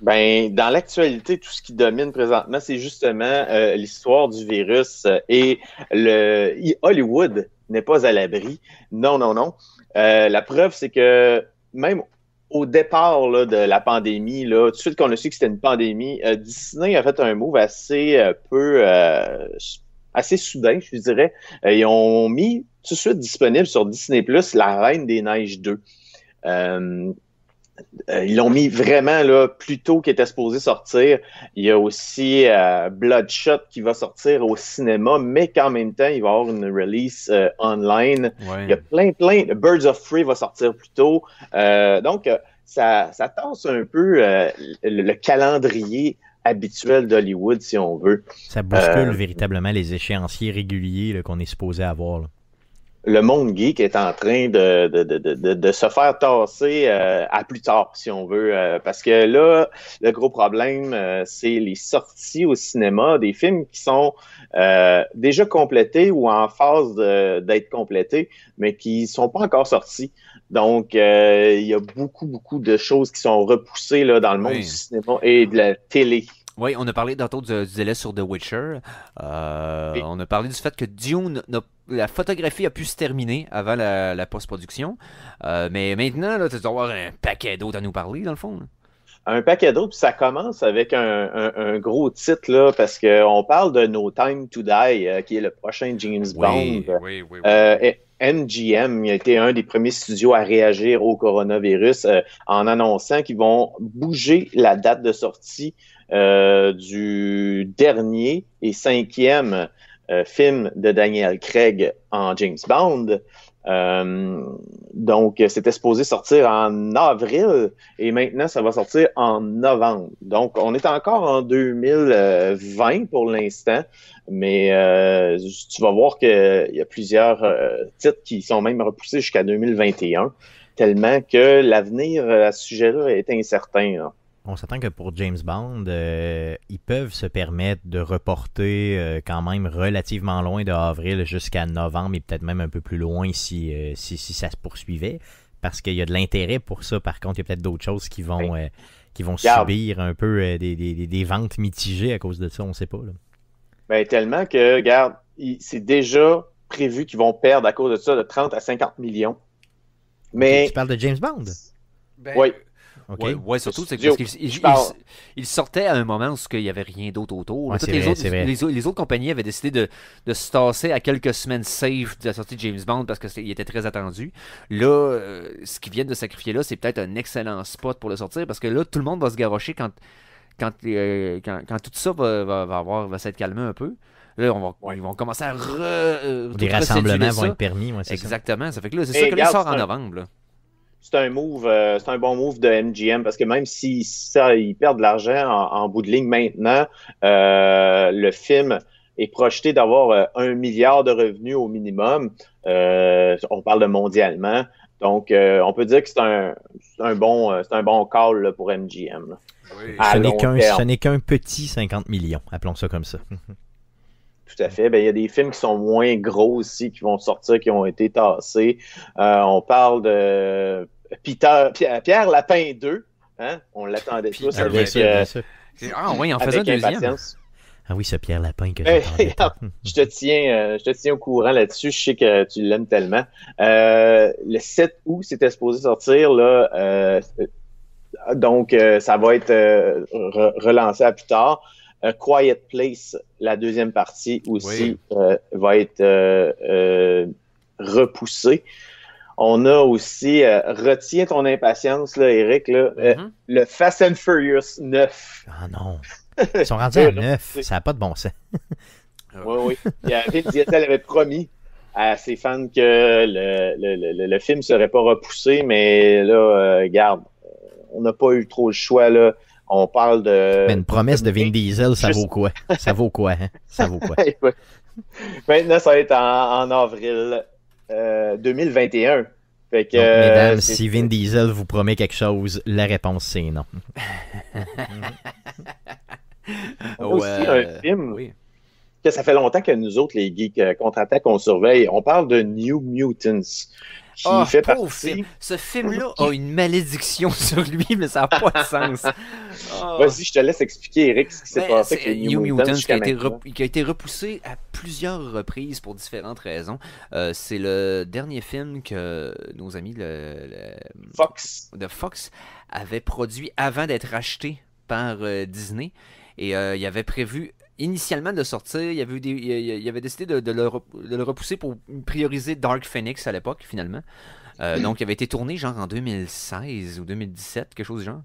ben, dans l'actualité, tout ce qui domine présentement, c'est justement euh, l'histoire du virus euh, et le Hollywood n'est pas à l'abri. Non, non, non. Euh, la preuve, c'est que même au départ de la pandémie, là, tout de suite qu'on a su que c'était une pandémie, Disney a fait un move assez peu assez soudain, je dirais. ils ont mis tout de suite disponible sur Disney Plus La Reine des Neiges 2. Euh, ils l'ont mis vraiment là, plus tôt qu'il était supposé sortir. Il y a aussi euh, Bloodshot qui va sortir au cinéma, mais qu'en même temps, il va y avoir une release euh, online. Il y a plein, plein. Birds of Free va sortir plus tôt. donc, ça, ça tasse un peu le, calendrier habituel d'Hollywood, si on veut. Ça bouscule véritablement les échéanciers réguliers qu'on est supposé avoir. Là le monde geek est en train de, de, de, de, de se faire tasser euh, à plus tard, si on veut. Euh, parce que là, le gros problème, euh, c'est les sorties au cinéma des films qui sont déjà complétés ou en phase d'être complétés, mais qui ne sont pas encore sortis. Donc, il y a beaucoup, beaucoup de choses qui sont repoussées là, dans le monde du cinéma et de la télé. Oui, on a parlé d'un du, délai sur The Witcher. Euh, on a parlé du fait que Dune, la photographie a pu se terminer avant la, post-production. Euh, mais maintenant, là, tu vas avoir un paquet d'autres à nous parler, dans le fond. Un paquet d'autres, puis ça commence avec un, gros titre, là, parce qu'on parle de No Time to Die, euh, qui est le prochain James Bond. Oui, oui, oui. MGM a été un des premiers studios à réagir au coronavirus en annonçant qu'ils vont bouger la date de sortie euh, du dernier et cinquième euh, film de Daniel Craig en James Bond. Euh, donc, c'était supposé sortir en avril et maintenant, ça va sortir en novembre. Donc, on est encore en 2020 pour l'instant, mais tu vas voir qu'il y a plusieurs titres qui sont même repoussés jusqu'à 2021, tellement que l'avenir à ce sujet-là est incertain on s'attend que pour James Bond, euh, ils peuvent se permettre de reporter euh, quand même relativement loin de avril jusqu'à novembre et peut-être même un peu plus loin euh, si, si, ça se poursuivait. Parce qu'il y a de l'intérêt pour ça. Par contre, il y a peut-être d'autres choses qui vont, qui vont subir un peu des, ventes mitigées à cause de ça. On ne sait pas. Ben, tellement que, regarde, c'est déjà prévu qu'ils vont perdre à cause de ça de 30 à 50 millions. Mais... Tu parles de James Bond? Ben, oui. Oui, surtout, c'est parce qu'il il, sortait à un moment où il n'y avait rien d'autre autour. Toutes les, autres, compagnies avaient décidé de, se tasser à quelques semaines safe de la sortie de James Bond parce qu'il était très attendu. Là, euh, ce qu'ils viennent de sacrifier là, c'est peut-être un excellent spot pour le sortir parce que là, tout le monde va se garrocher quand, euh, quand, quand, tout ça va, s'être calmé un peu. Là, on ils vont commencer à. Re, euh, rassemblements vont être permis, Exactement. Ça. fait que là, c'est ça que là, sort en novembre c'est un move, euh, c'est un bon move de MGM parce que même si ça, ils perdent de l'argent en, bout de ligne maintenant, euh, le film est projeté d'avoir euh, un milliard de revenus au minimum. on parle de mondialement. Donc, on peut dire que c'est un, bon, c'est un bon call pour MGM. Ce n'est qu'un petit 50 millions, appelons ça comme ça. [LAUGHS] Tout à fait. Ben, il y a des films qui sont moins gros aussi, qui vont sortir, qui ont été tassés. Euh, on parle de Pierre, Lapin 2. Hein? On l'attendait tous euh, Ah oui, on faisait un deuxième. Ah oui, ce Pierre Lapin que [LAUGHS] je te tiens, euh, je te tiens au courant là-dessus. Je sais que tu l'aimes tellement. le 7 août, c'était supposé sortir là. donc, ça va être relancé à plus tard. A Quiet Place, la deuxième partie aussi, euh, va être euh, euh, repoussée. On a aussi, euh, retiens ton impatience, là, Eric, là, mm-hmm. le Fast and Furious 9. Ah non. [LAUGHS] Ils sont rendus à 9. Ça n'a pas de bon sens. oui, oui. Vin Diesel avait promis à ses fans que le, le, le, film serait pas repoussé, mais là, euh, garde, on n'a pas eu trop le choix. Là. On parle de. Mais une promesse de Vin Diesel, ça vaut quoi? Ça vaut quoi, hein? Ça vaut quoi? [LAUGHS] Maintenant, ça va être en, avril 2021. Euh, euh, mesdames, si Vin Diesel vous promet quelque chose, la réponse c'est non. aussi un film oui. que ça fait longtemps que nous autres, les geeks euh, contre-attaque, on surveille. On parle de New Mutants. Ah, fait Ce film-là a une malédiction [LAUGHS] sur lui, mais ça n'a pas de sens. Ah. Vas-y, je te laisse expliquer, Eric, ce qui s'est ben, passé New, Mutants, qui, a été repoussé à plusieurs reprises pour différentes raisons. Euh, c'est le dernier film que nos amis le, Fox. de Fox avaient produit avant d'être acheté par euh, Disney. Et euh, il y avait prévu initialement de sortir, il avait, avait décidé de, le, repousser pour prioriser Dark Phoenix à l'époque, finalement. Euh, hmm. donc, il avait été tourné genre en 2016 ou 2017, quelque chose du genre.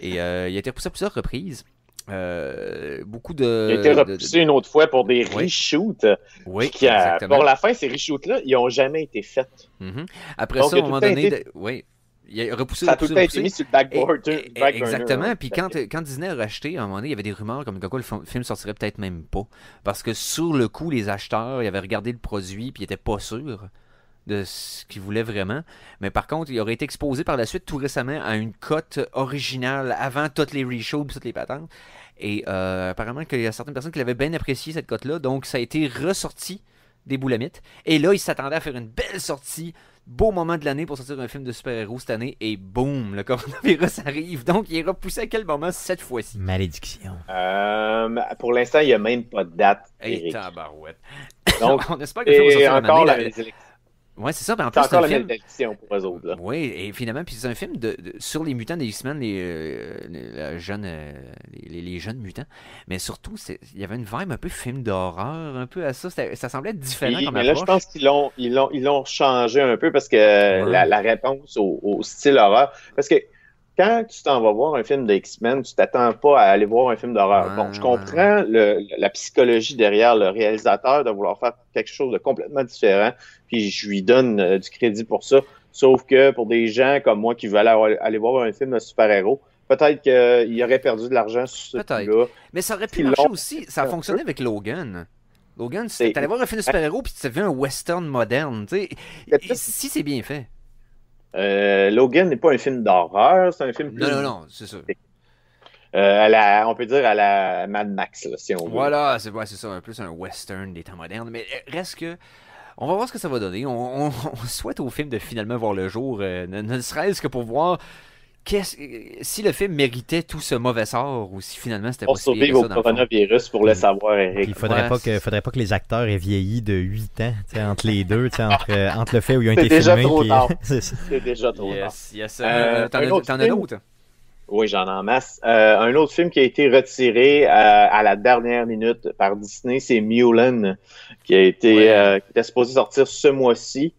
Et euh, il a été repoussé à plusieurs reprises. Euh, beaucoup de. Il a été repoussé une autre fois pour des reshoots. Oui. pour la fin, ces reshoots-là, ils n'ont jamais été faits. Mm-hmm. Après ça, à un moment donné. Oui. Il repoussé, ça sur le exactement. Hein. puis quand, quand, Disney a racheté, à un moment donné, il y avait des rumeurs comme quoi le film sortirait peut-être même pas. Parce que sur le coup, les acheteurs, ils avaient regardé le produit puis ils n'étaient pas sûrs de ce qu'ils voulaient vraiment. Mais par contre, il aurait été exposé par la suite tout récemment à une cote originale avant toutes les et toutes les patentes. Et euh, apparemment qu'il y a certaines personnes qui l'avaient bien apprécié cette cote-là. Donc ça a été ressorti des boulamites. Et là, ils s'attendaient à faire une belle sortie beau moment de l'année pour sortir un film de super-héros cette année et boum, le coronavirus [LAUGHS] arrive. Donc, il est repoussé à quel moment cette fois-ci Malédiction. Euh, pour l'instant, il n'y a même pas de date. tabarouette. Donc, [LAUGHS] on espère que le va encore oui, c'est ça. Ben, en plus, encore la film... pour eux autres. Oui, et finalement, puis c'est un film de, sur les mutants des x euh, euh, les, les, jeunes mutants. Mais surtout, il y avait une vibe un peu film d'horreur, un peu à ça. Ça semblait différent. mais là, je pense qu'ils l'ont ils l'ont changé un peu parce que la, réponse au, au style horreur. Parce que quand tu t'en vas voir un film d'X-Men, tu t'attends pas à aller voir un film d'horreur. bon, je comprends la psychologie derrière le réalisateur de vouloir faire quelque chose de complètement différent, puis je lui donne euh, du crédit pour ça. Sauf que pour des gens comme moi qui veulent aller, voir un film de super-héros, peut-être qu'il aurait perdu de l'argent sur ce là Mais ça aurait pu marcher aussi. Ça a fonctionné avec Logan. Logan, tu allé voir un film de ah. super-héros puis tu vu un western moderne. Si c'est bien fait. Euh, Logan n'est pas un film d'horreur, c'est un film plus... Non, non, non, c'est ça. Euh, à la, on peut dire à la Mad Max, si on veut. Voilà, c'est c'est ça, un plus un western des temps modernes. Mais euh, reste que. On va voir ce que ça va donner. On, [LAUGHS] souhaite au film de finalement voir le jour, ne serait-ce que pour voir euh, si le film méritait tout ce mauvais sort ou si finalement c'était pas Pour pire au coronavirus pour le mm. savoir, Il faudrait, pas que, faudrait pas que les acteurs aient vieilli de 8 ans entre les deux, [LAUGHS] euh, entre, le fait où ils ont été déjà Trop euh, tard. [LAUGHS] c'est déjà trop tard. T'en as d'autres? Oui, j'en ai en masse. un autre film qui a été retiré à la dernière minute par Disney, c'est Mulan, qui a été était supposé sortir ce mois-ci.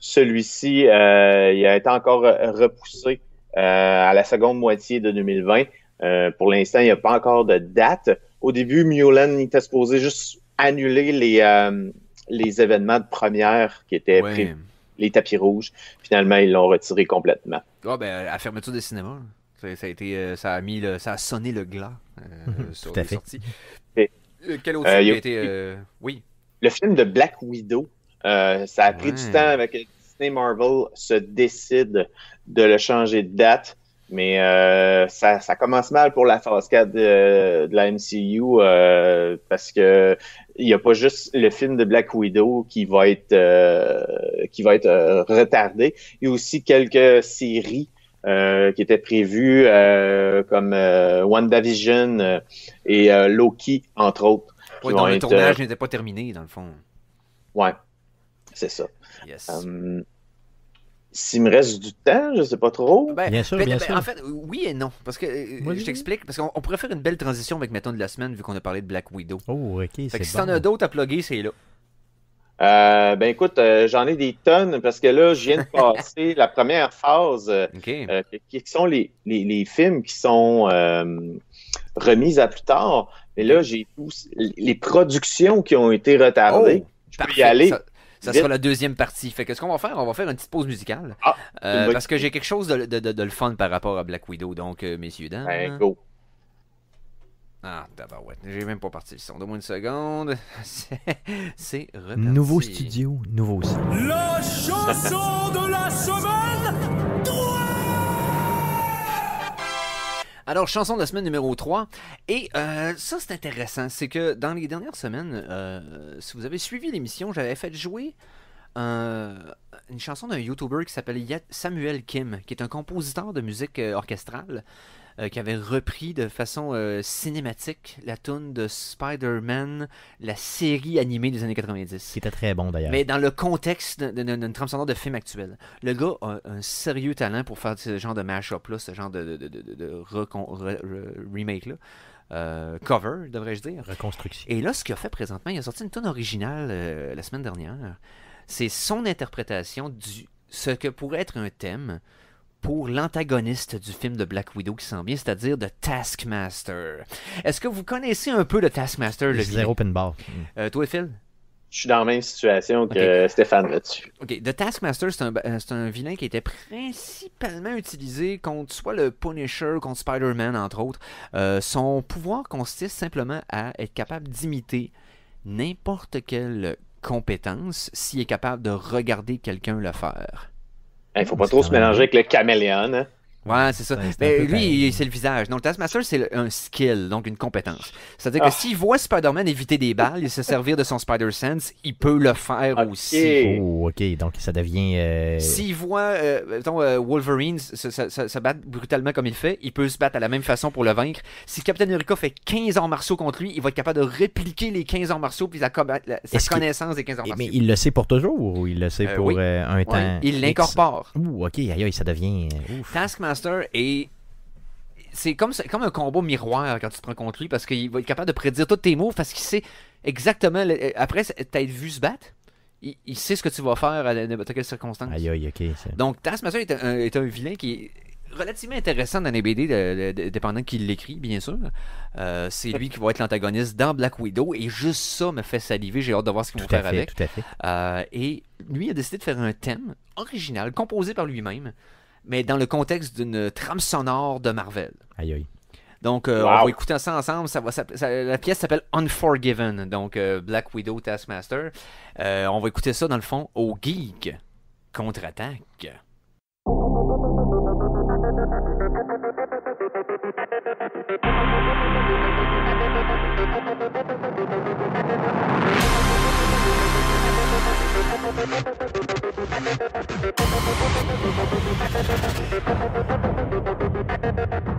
Celui-ci, il a été encore repoussé euh, à la seconde moitié de 2020. Euh, pour l'instant, il n'y a pas encore de date. Au début, Mulan était supposé juste annuler les, euh, les événements de première qui étaient les tapis rouges. Finalement, ils l'ont retiré complètement. Ah, ben, à la fermeture des cinémas, ça, a, été, ça, a, mis le, ça a sonné le glas mhm, sur quel autre film a été... Oui. Le film de Black Widow, ça a pris du temps avec Disney Marvel se décide de le changer de date. Mais euh, ça, ça, commence mal pour la phase 4 de, de la MCU euh, parce que il n'y a pas juste le film de Black Widow qui va être euh, qui va être retardé. Il y a aussi quelques séries qui étaient prévues comme WandaVision et Loki, entre autres. Oui, le tournage n'était pas terminé, dans le fond. Ouais, c'est ça. Yes. Hum, s'il me reste du temps, je ne sais pas trop. Ah ben, bien ben, ben, sûr, En fait, oui et non. Parce que euh, je t'explique, parce qu'on pourrait faire une belle transition avec Mettons de la semaine, vu qu'on a parlé de Black Widow. Oh, ok. Fait si t'en as d'autres à plugger, c'est là. Euh, ben écoute, euh, j'en ai des tonnes parce que là, je viens de passer [LAUGHS] la première phase qui sont les, films qui sont remis à plus tard. Mais là, j'ai tous les productions qui ont été retardées. Oh, je peux y aller. Ça sera la deuxième partie. Fait que ce qu'on va faire, on va faire une petite pause musicale. Ah, euh, parce que j'ai quelque chose de, le fun par rapport à Black Widow. Donc, euh, messieurs, dames. Bingo. go. Ah, d'abord, ouais. J'ai même pas parti le son. Donne-moi une seconde. [LAUGHS] C'est reparti. Nouveau studio, nouveau son. Le chanson de la semaine Alors, chanson de la semaine numéro 3. Et euh, ça, c'est intéressant. C'est que dans les dernières semaines, euh, si vous avez suivi l'émission, j'avais fait jouer une chanson d'un YouTuber qui s'appelle Samuel Kim, qui est un compositeur de musique euh, orchestrale. Euh, qui avait repris de façon euh, cinématique la tune de Spider-Man, la série animée des années 90. Qui très bon d'ailleurs. Mais dans le contexte d'une trame de film actuel. Le gars a un sérieux talent pour faire ce genre de mash-up-là, ce genre de, remake-là. Euh, cover, devrais-je dire. Reconstruction. Et là, ce qu'il a fait présentement, il a sorti une tune originale la semaine dernière. C'est son interprétation du ce que pourrait être un thème pour l'antagoniste du film de Black Widow qui s'en vient, c'est-à-dire de Taskmaster. Est-ce que vous connaissez un peu de Taskmaster, le Zéro pinball. Euh, toi, Phil? je suis dans la même situation que Stéphane là-dessus. OK. The Taskmaster, euh, c'est un, vilain qui était principalement utilisé contre soit le Punisher, contre Spider-Man, entre autres. Euh, son pouvoir consiste simplement à être capable d'imiter n'importe quelle compétence s'il est capable de regarder quelqu'un le faire. Il faut pas trop se mélanger avec le caméléon. Hein? Ouais, c'est ça. mais lui, c'est le visage. Donc, le Taskmaster, c'est un skill, donc une compétence. C'est-à-dire que ah. s'il voit Spider-Man éviter des balles et se servir de son Spider-Sense, il peut le faire aussi. Oh, ok. Donc, ça devient. Euh, s'il voit euh, euh Wolverine se, battre brutalement comme il fait, il peut se battre à la même façon pour le vaincre. Si Captain America fait 15 ans martiaux contre lui, il va être capable de répliquer les 15 ans martiaux puis la, la, sa connaissance des 15 ans eh, martiaux. Mais il le sait pour toujours ou il le sait euh, pour un temps Il l'incorpore. Ouh, ok. Aïe, aïe, ça devient. Ouf et c'est comme, comme un combo miroir quand tu te prends contre lui parce qu'il va être capable de prédire tous tes mots parce qu'il sait exactement. Euh, après t'as vu se battre, il, sait ce que tu vas faire à n'importe quelle circonstance. Donc Taskmaster est un, est un vilain qui est relativement intéressant dans les BD, dépendant qui l'écrit, bien sûr. Euh, c'est lui qui va être l'antagoniste dans Black Widow, et juste ça me fait saliver. J'ai hâte de voir ce qu'ils vont faire avec. Euh, et lui a décidé de faire un thème original, composé par lui-même mais dans le contexte d'une trame sonore de Marvel. Aïe aïe. Donc, euh, on va écouter ça ensemble. la pièce s'appelle Unforgiven, donc euh, Black Widow Taskmaster. Euh, on va écouter ça, dans le fond, au geek contre-attaque. Thank you.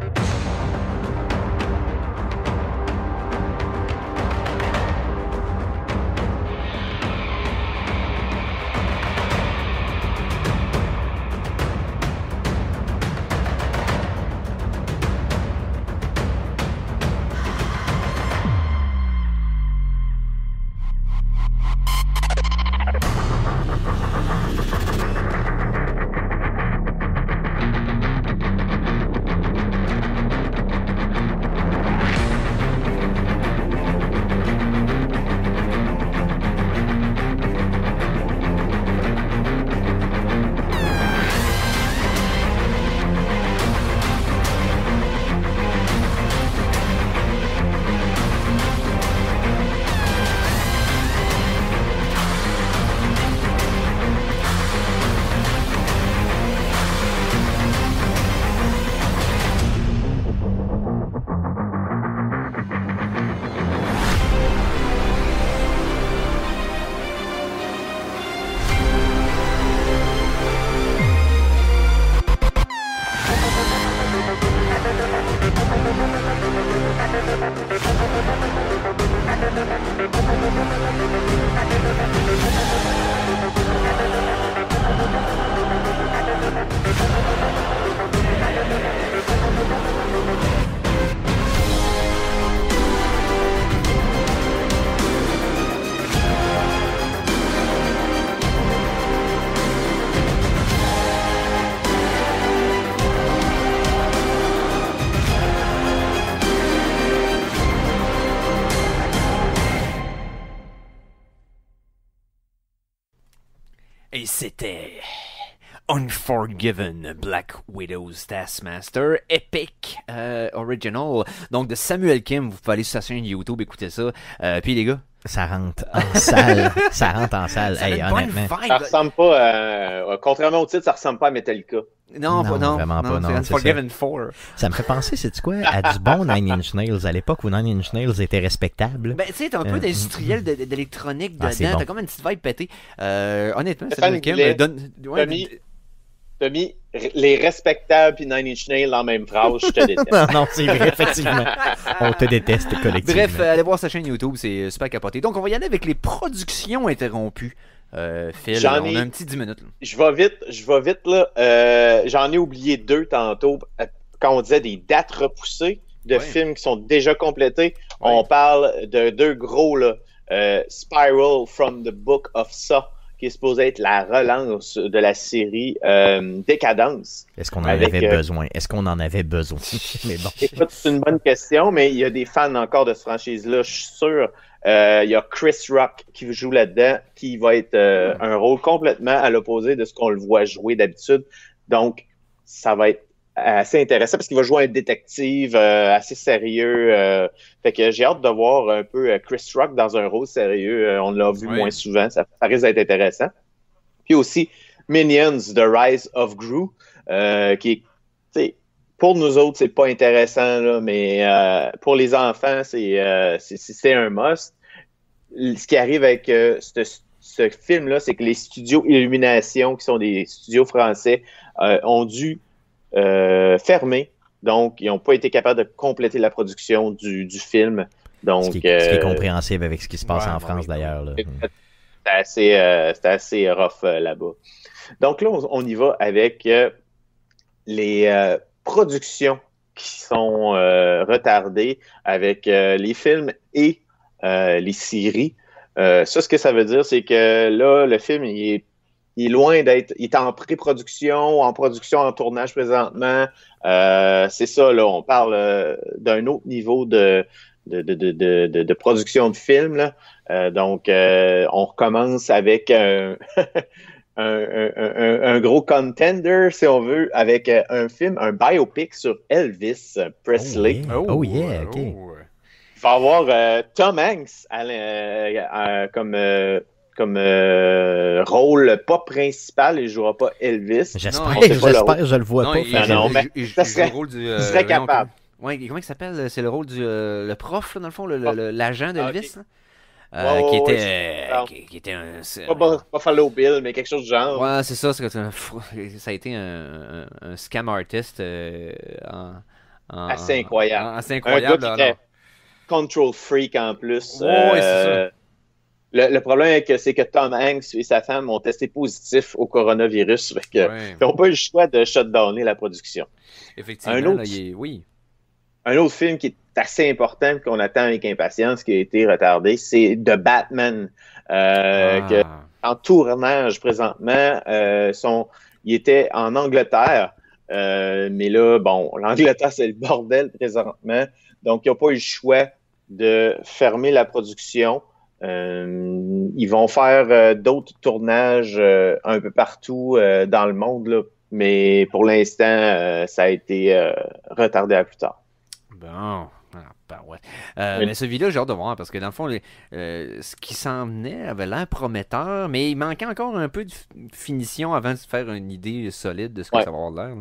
Forgiven, Black Widow's Taskmaster, Epic euh, Original. Donc de Samuel Kim, vous pouvez aller sur sa chaîne YouTube, écouter ça. Euh, puis les gars. Ça rentre en salle. [LAUGHS] ça rentre en salle. Ça, honnêtement. ça ressemble pas à... Euh, contrairement au titre, ça ressemble pas à Metallica. Non, non, pas, non vraiment pas. Forgiven 4. Ça me fait penser, c'est quoi, à du bon [LAUGHS] Nine Inch Nails à l'époque où Nine Inch Nails était respectable. Ben, tu sais, t'as un peu d'industriel mm. d'électronique ah, dedans. Bon. T'as comme une petite vibe pétée. honnêtement, Samuel Kim. Donne... T'as mis les respectables puis Nine Inch Nails en même phrase, je te [LAUGHS] déteste. non, c'est effectivement. On te déteste collectivement. Bref, euh, allez voir sa chaîne YouTube, c'est euh, super capoté. Donc, on va y aller avec les productions interrompues. Euh, Phil, on a un petit 10 minutes. Je vais vite, je vais vite, là. Euh, j'en ai oublié deux tantôt. Quand on disait des dates repoussées de films qui sont déjà complétés, on parle de deux gros, là. Spiral from the Book of Saw qui est supposé être la relance de la série euh, Décadence. Est-ce qu'on en avait euh, besoin? Est-ce qu'on en avait besoin? [LAUGHS] [LAUGHS] mais bon. c'est une bonne question, mais il y a des fans encore de cette franchise-là, je suis sûr. Euh, il y a Chris Rock qui joue là-dedans, qui va être un rôle complètement à l'opposé de ce qu'on le voit jouer d'habitude. Donc, ça va être assez intéressant parce qu'il va jouer un détective euh, assez sérieux. Euh, fait que j'ai hâte de voir un peu euh, Chris Rock dans un rôle sérieux. on l'a vu moins souvent, ça, ça risque d'être intéressant. Puis aussi Minions, The Rise of Gru, qui est pour nous autres, c'est pas intéressant, là, mais pour les enfants, c'est, c'est, un must. Ce qui arrive avec ce, ce film-là, c'est que les studios Illumination, qui sont des studios français, ont dû euh, fermé. Donc, ils n'ont pas été capables de compléter la production du, film. Donc, ce, qui est, euh, compréhensible avec ce qui se passe en France, d'ailleurs. C'est assez, euh, assez, rough là-bas. Donc là, on, y va avec les productions qui sont retardées avec les films et les séries. ça, ce que ça veut dire, c'est que là, le film, il est il est loin d'être. Il est en pré-production, en production, en tournage présentement. Euh, c'est ça, là. On parle euh, d'un autre niveau de, de, production de films, euh, donc, on recommence avec [LAUGHS] un, gros contender, si on veut, avec un film, un biopic sur Elvis Presley. Oh, yeah, oh, oh, oh, Il va avoir Tom Hanks comme comme euh, rôle pas principal, il jouera pas Elvis. J'espère, j'espère, je le vois pas. Il, ah non, non, mais il, ça serait, rôle du, euh, serait capable. ouais, comment il s'appelle euh, C'est le rôle du le prof, dans le fond, l'agent ah, d'Elvis. qui, était, qui, était un. Pas Fallow Bill, mais quelque chose du genre. Ouais, c'est ça. Un, [LAUGHS] ça a été un, un, scam artist en, en, assez incroyable. En, assez incroyable. Un gars qui était control freak en plus. Ouais, c'est ça. Le, est problème, c'est que Tom Hanks et sa femme ont testé positif au coronavirus. Ils n'ont pas eu le choix de shutdowner la production. Effectivement, un autre, oui. Un autre film qui est assez important qu'on attend avec impatience, qui a été retardé, c'est The Batman. Euh, ah. en tournage présentement, euh, il était en Angleterre. Euh, mais là, bon, [LAUGHS] l'Angleterre, c'est le bordel présentement. Donc, ils n'ont pas eu le choix de fermer la production. Euh, ils vont faire euh, d'autres tournages euh, un peu partout dans le monde, mais pour l'instant, ça a été retardé à plus tard. Bon. Ah, ben ouais. Mais ce là j'ai hâte de voir, parce que dans le fond, ce qui s'en venait avait l'air prometteur, mais il manquait encore un peu de finition avant de se faire une idée solide de ce que ça va avoir l'air.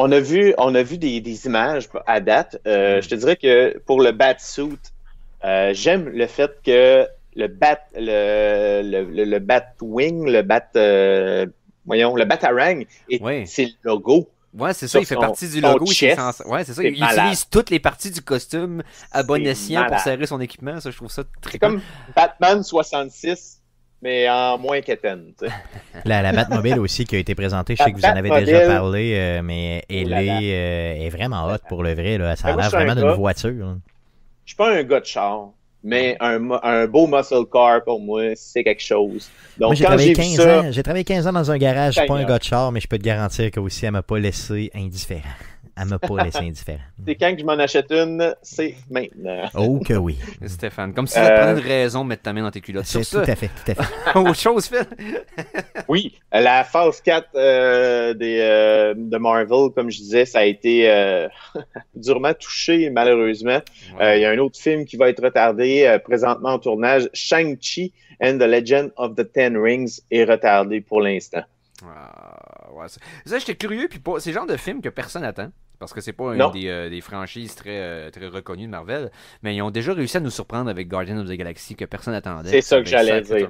On a vu, on a vu des, images à date. Mm. Je te dirais que pour le Batsuit, suit j'aime le fait que le bat le, le, le, bat wing, le bat euh, voyons, le batarang c'est le logo. Ouais, c'est ça, il fait partie du logo. il utilise toutes les parties du costume à bon escient pour serrer son équipement. Ça, je trouve ça très comme Batman 66, mais en moins qu'Étienne. [LAUGHS] la, la Batmobile aussi qui a été présentée, je sais que vous en avez déjà parlé, euh, mais euh, elle est, vraiment hot pour le vrai. Là. Ça a l'air vraiment d'une voiture. Je suis pas un gars de char mais un, beau muscle car pour moi, c'est quelque chose. Donc, moi, j'ai travaillé, 15 ans, j'ai travaillé 15 ans dans un garage, pas un gars de char, mais je peux te garantir que aussi, elle m'a pas laissé indifférent. Elle m'a pas laissé indifférent. [LAUGHS] C'est quand que je m'en achète une, c'est maintenant. [LAUGHS] Oh que oui. [LAUGHS] Stéphane, comme si tu n'as pas une raison de mettre ta main dans tes culottes. C'est tout à fait, tout à fait. Autre chose, Phil? oui, la phase 4 euh, des, euh, de Marvel, comme je disais, ça a été euh, durement touché, malheureusement. Il y a un autre film qui va être retardé, présentement en tournage, Shang-Chi and the Legend of the Ten Rings est retardé pour l'instant. Ah, j'étais curieux, puis c'est le genre de film que personne n'attend. Parce que c'est pas une euh, des, franchises très, euh, très reconnues de Marvel, mais ils ont déjà réussi à nous surprendre avec Guardians of the Galaxy que personne n'attendait. C'est ça que j'allais dire.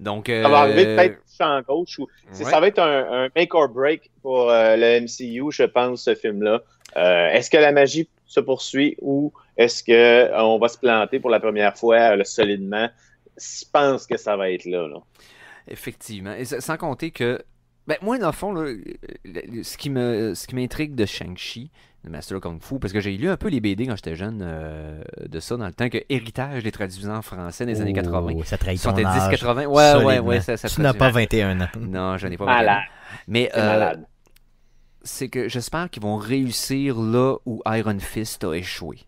Donc, Ça va arriver euh, peut-être en gauche. Ça va être un, make or break pour le MCU, je pense, ce film-là. Est-ce que la magie se poursuit ou est-ce qu'on va se planter pour la première fois solidement? Je pense que ça va être là. Effectivement. sans compter que ben, moi, dans le fond, ce qui me, ce qui m'intrigue de Shang-Chi, de Master Kung Fu, parce que j'ai lu un peu les BD quand j'étais jeune euh, de ça, dans le temps que Héritage des traduisants en français dans les années 80. Ça trahit ton 80. Ouais, ouais, ouais, ça, ça Tu n'as pas 21 ans. Non, je n'ai pas 21 ans. Mais, euh, c'est que j'espère qu'ils vont réussir là où Iron Fist a échoué.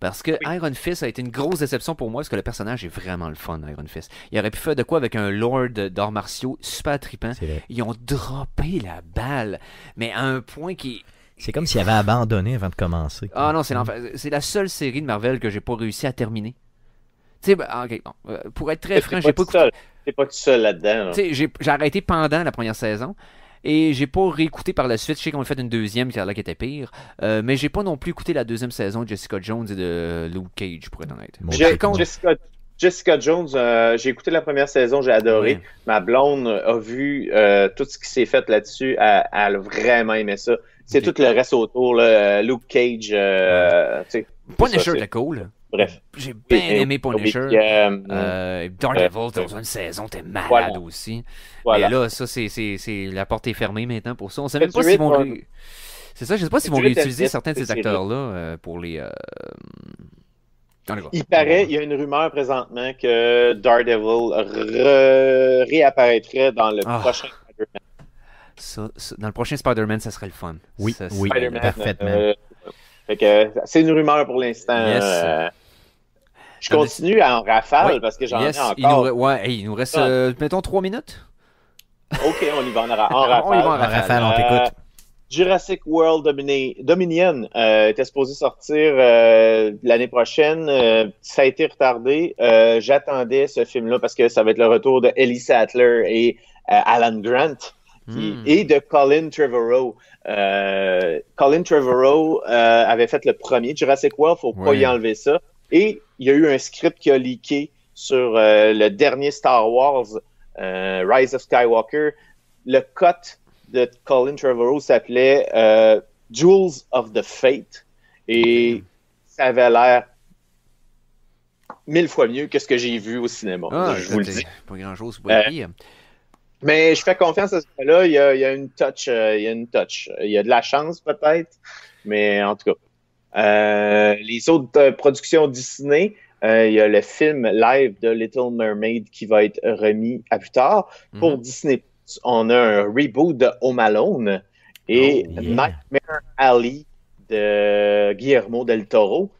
Parce que Iron Fist a été une grosse déception pour moi, parce que le personnage est vraiment le fun, Iron Fist. Il aurait pu faire de quoi avec un lord d'arts martiaux super tripant. Ils ont droppé la balle, mais à un point qui. C'est comme s'il avait abandonné avant de commencer. Ah non, c'est la seule série de Marvel que j'ai pas réussi à terminer. Tu sais, ben, euh, pour être très franc, j'ai pas. pas tout seul là-dedans. J'ai arrêté pendant la première saison. Et j'ai pas réécouté par la suite. Je sais qu'on a fait une deuxième qui qui était pire. Euh, mais j'ai pas non plus écouté la deuxième saison de Jessica Jones et de Luke Cage, pour être honnête. Jessica, Jones, euh, j'ai écouté la première saison, j'ai adoré. Ma blonde a vu euh, tout ce qui s'est fait là-dessus. Elle, a vraiment aimé ça. C'est tout le reste autour, là, euh, Luke Cage. de Punisher de cool. Bref. J'ai bien aimé Punisher. et euh, euh, Daredevil, dans euh, une saison, t'es malade aussi. et là, ça, c'est, la porte est fermée maintenant pour ça. On sait même pas s'ils vont. Euh, c'est ça, je sais pas s'ils vont réutiliser certains de ces acteurs-là euh, pour les. Il paraît, il y a une rumeur présentement que Daredevil réapparaîtrait dans le ah. prochain Spider-Man. dans le prochain Spider-Man, ça serait le fun. Oui, ça, oui parfaitement c'est une rumeur pour l'instant. Euh, je continue en rafale parce que j'en ai encore. Il il nous reste, euh, mettons, trois minutes. OK, on y va en, rafale. [LAUGHS] on y va en rafale, on t'écoute. Euh, Jurassic World Dominion était supposé sortir l'année prochaine. ça a été retardé. J'attendais ce film-là parce que ça va être le retour de Ellie Sattler et Alan Grant. Hmm. et de Colin Trevorrow. Euh, Colin Trevorrow euh, avait fait le premier Jurassic World, faut pas y enlever ça. Et il y a eu un script qui a leaké sur euh, le dernier Star Wars, Rise of Skywalker. Le cut de Colin Trevorrow s'appelait Jewels of the Fate et ça avait l'air mille fois mieux que ce que j'ai vu au cinéma. Ah, je vous Pas grand chose mais je fais confiance à ce là il, il y a, une touch. Euh, il y a une touch. Il y a de la chance peut-être, mais en tout cas. Euh, les autres euh, productions Disney, il y a le film live de Little Mermaid qui va être remis à plus tard. Mhm. Pour Disney, on a un reboot de Home Alone et oh, Nightmare Alley de Guillermo del Toro.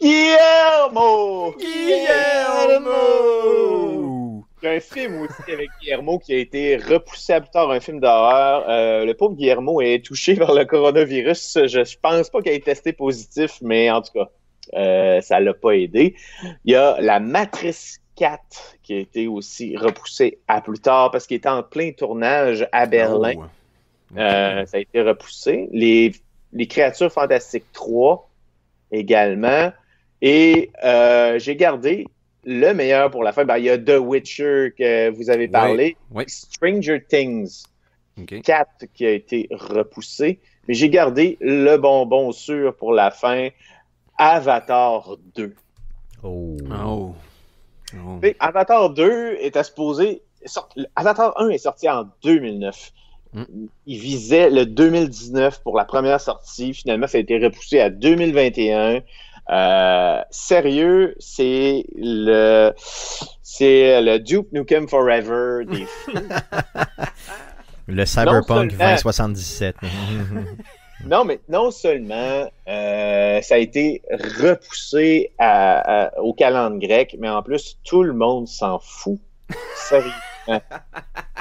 Guillermo! Guillermo! Il un film aussi avec Guillermo qui a été repoussé à plus tard, un film d'horreur. Euh, le pauvre Guillermo est touché par le coronavirus. Je ne pense pas qu'il ait testé positif, mais en tout cas, ça euh, ça l'a pas aidé. Il y a la Matrice 4 qui a été aussi repoussée à plus tard parce qu'il était en plein tournage à Berlin. Oh, euh, ça a été repoussé. Les, les Créatures Fantastiques 3 également. Et j'ai gardé le meilleur pour la fin, ben, il y a The Witcher que vous avez parlé, Stranger Things 4 qui a été repoussé, mais j'ai gardé le bonbon sûr pour la fin, Avatar 2. Oh. oh. oh. Avatar 2 à Avatar 1 est sorti en 2009. Mm. Il visait le 2019 pour la première sortie. Finalement, ça a été repoussé à 2021. Euh, sérieux, c'est le c'est le Duke Nukem Forever des [LAUGHS] fous. le Cyberpunk 2077. [LAUGHS] non, mais non seulement euh, ça a été repoussé au calendrier grec, mais en plus, tout le monde s'en fout. Sérieusement. [LAUGHS]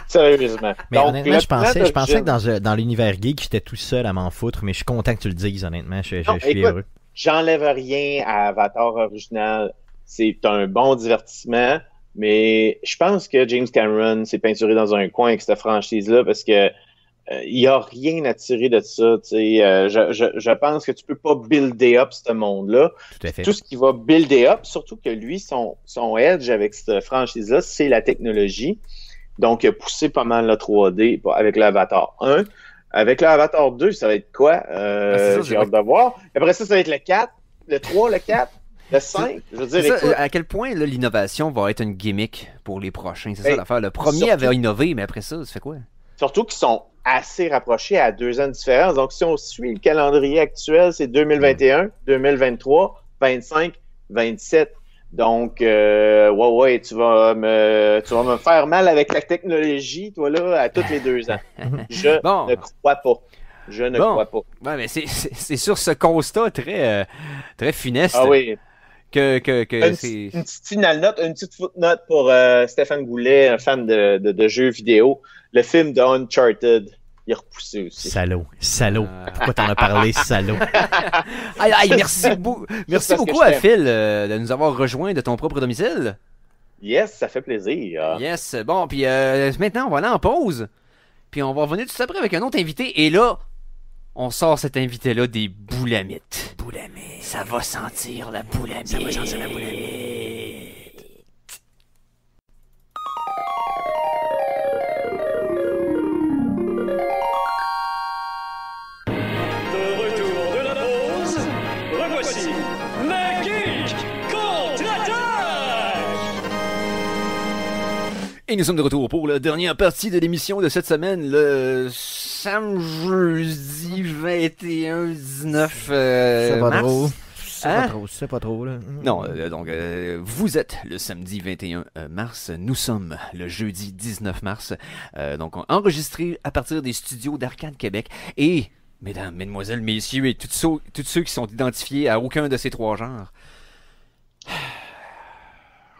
Sérieusement. honnêtement, je pensais, je pensais que euh, dans, l'univers geek, j'étais tout seul à m'en foutre, mais je suis content que tu le dises, honnêtement. Je, suis heureux. J'enlève rien à Avatar original. C'est un bon divertissement, mais je pense que James Cameron s'est peinturé dans un coin avec cette franchise-là parce que euh, il n'y a rien à tirer de ça. Euh, je, pense que tu peux pas builder up ce monde-là. Tout, ce qui va builder up, surtout que lui, son, son edge avec cette franchise-là, c'est la technologie. Donc, il poussé pas mal la 3D avec l'Avatar 1. Avec l'Avatar 2, ça va être quoi? Euh, ah, j'ai hâte de voir. Après ça, ça va être le 4, le 3, le 4. Le 5, je veux dire. à quel point l'innovation va être une gimmick pour les prochains, c'est ça l'affaire. Le premier avait innové, mais après ça, ça fait quoi? Surtout qu'ils sont assez rapprochés à deux ans de différence. Donc, si on suit le calendrier actuel, c'est 2021, 2023, 25, 27. Donc, euh, ouais, ouais, tu vas, me, tu vas me faire mal avec la technologie, toi, là, à toutes les deux ans. [LAUGHS] Je ne crois pas. Je ne crois pas. Ouais, mais c'est sur ce constat très, euh, très funeste. Ah oui. Que, que, que une, petite finale note, une petite footnote pour euh, Stéphane Goulet, un fan de, de, de jeux vidéo. Le film de Uncharted repoussé aussi. Salaud, salaud. Pourquoi t'en as parlé, salaud? aïe, [LAUGHS] aïe, merci, [LAUGHS] beaucoup, merci beaucoup à Phil euh, de nous avoir rejoints de ton propre domicile. Yes, ça fait plaisir. Yes, bon, puis euh, maintenant, on va aller en pause. Puis on va revenir tout après avec un autre invité. Et là, on sort cet invité-là des boulamites. Boulamites. Ça va sentir la boulamite. Ça va sentir la boulamite. Et nous sommes de retour pour la dernière partie de l'émission de cette semaine, le samedi 21 19 C'est pas euh, mars. trop. C'est pas trop, hein? c'est pas trop là. Hein. Non, euh, donc euh, vous êtes le samedi 21 mars, nous sommes le jeudi 19 mars, donc enregistré à partir des studios d'Arcane Québec et mesdames, mesdemoiselles, messieurs et tous ceux qui sont identifiés à aucun de ces trois genres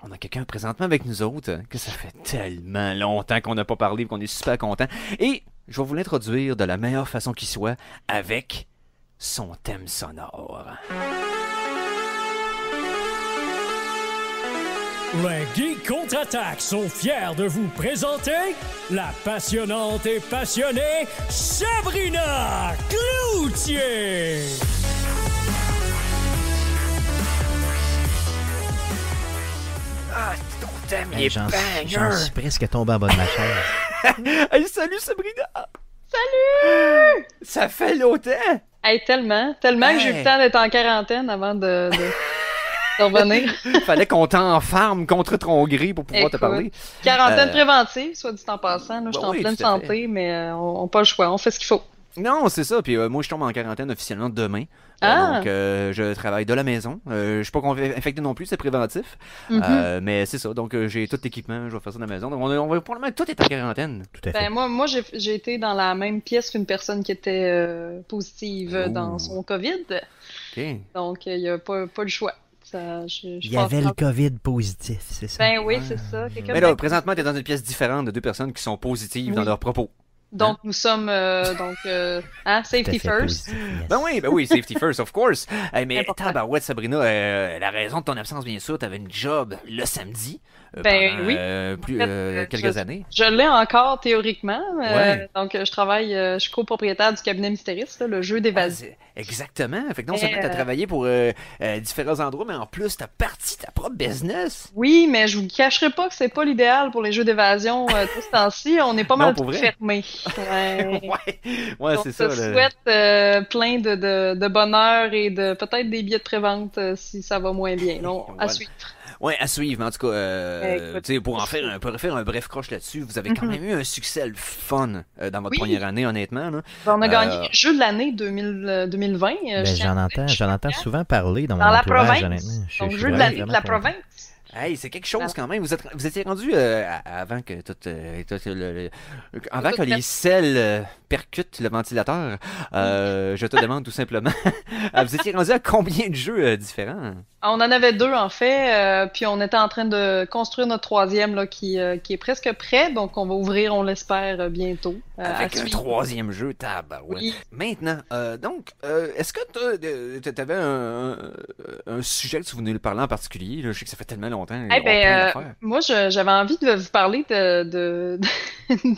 on a quelqu'un présentement avec nous autres, hein, que ça fait tellement longtemps qu'on n'a pas parlé, qu'on est super content. Et je vais vous l'introduire de la meilleure façon qui soit avec son thème sonore. Les Geeks Contre-Attaque sont fiers de vous présenter la passionnante et passionnée Sabrina Cloutier! Ah, ton J'en suis presque tombé en bas de ma chaise. [LAUGHS] hey, salut Sabrina! Salut! Ça fait longtemps! Hey, tellement, tellement que j'ai eu le temps d'être en quarantaine avant de... de... [LAUGHS] revenir. Fallait qu'on t'enferme contre ton gris pour pouvoir te parler. Quarantaine euh, préventive, soit dit en passant. je ben suis en pleine santé, mais euh, on n'a pas le choix. On fait ce qu'il faut. Non, c'est ça. Puis euh, moi, je tombe en quarantaine officiellement demain. Euh, ah! donc, euh, je travaille de la maison. je suis pas infecté non plus, c'est préventif. Mhm. mais c'est ça. Donc, j'ai tout l'équipement. Je vais faire ça de la maison. Donc, on, va probablement tout est en quarantaine. Tout à ben, fait. Ben, moi, moi j'ai été dans la même pièce qu'une personne qui était positive oh. dans son COVID. Donc, il n'y a pas, le choix. il y avait le COVID positif, c'est ça? Ben oui, c'est ça. Mais là, présentement, tu es dans une pièce différente de deux personnes qui sont positives dans leurs propos. Donc, nous sommes, euh, donc, euh, hein, safety first. Ben oui, ben oui, safety first, of course. hey, eh, mais tabarouette, Sabrina, euh, la raison de ton absence, bien sûr, t'avais une job le samedi. Euh, ben, oui. Euh, plus, euh, quelques années. Je l'ai encore théoriquement. donc, je travaille, je suis copropriétaire du cabinet Mystériste, le jeu d'évasion. Ah, exactement. Fait que tu as travaillé pour différents endroits, mais en plus, tu as parti ta propre business. Oui, mais je vous cacherai pas que c'est pas l'idéal pour les jeux d'évasion tout ce temps-ci. On est pas mal fermé. [LAUGHS] Ouais, ouais, c'est ça. Je souhaite plein de, bonheur et de peut-être des billets de prévente si ça va moins bien. Non, [LAUGHS] à suivre. Ouais, à suivre, mais en tout cas, euh, pour en faire un, faire un bref croche là-dessus, vous avez quand mhm. même eu un succès le fun euh, dans votre première année, honnêtement. Là. Ben, on a gagné le euh, jeu de l'année 2020. Ben, j'en entends, souvent parler dans, la province. de la province. Hey, c'est quelque chose quand même. Vous, vous étiez rendu avant que tout, les selles percutent le ventilateur. je te demande tout simplement, [LAUGHS] vous étiez rendu à combien de jeux différents ah, on en avait deux en fait, euh, puis on était en train de construire notre troisième euh, qui, est presque prêt, donc on va ouvrir, on l'espère, euh, bientôt. Avec un troisième jeu, tab. Oui. Maintenant, donc, est-ce que tu avais un, sujet que tu venais de parler en particulier? Là? Je sais que ça fait tellement longtemps. Eh ben, moi, j'avais envie de vous parler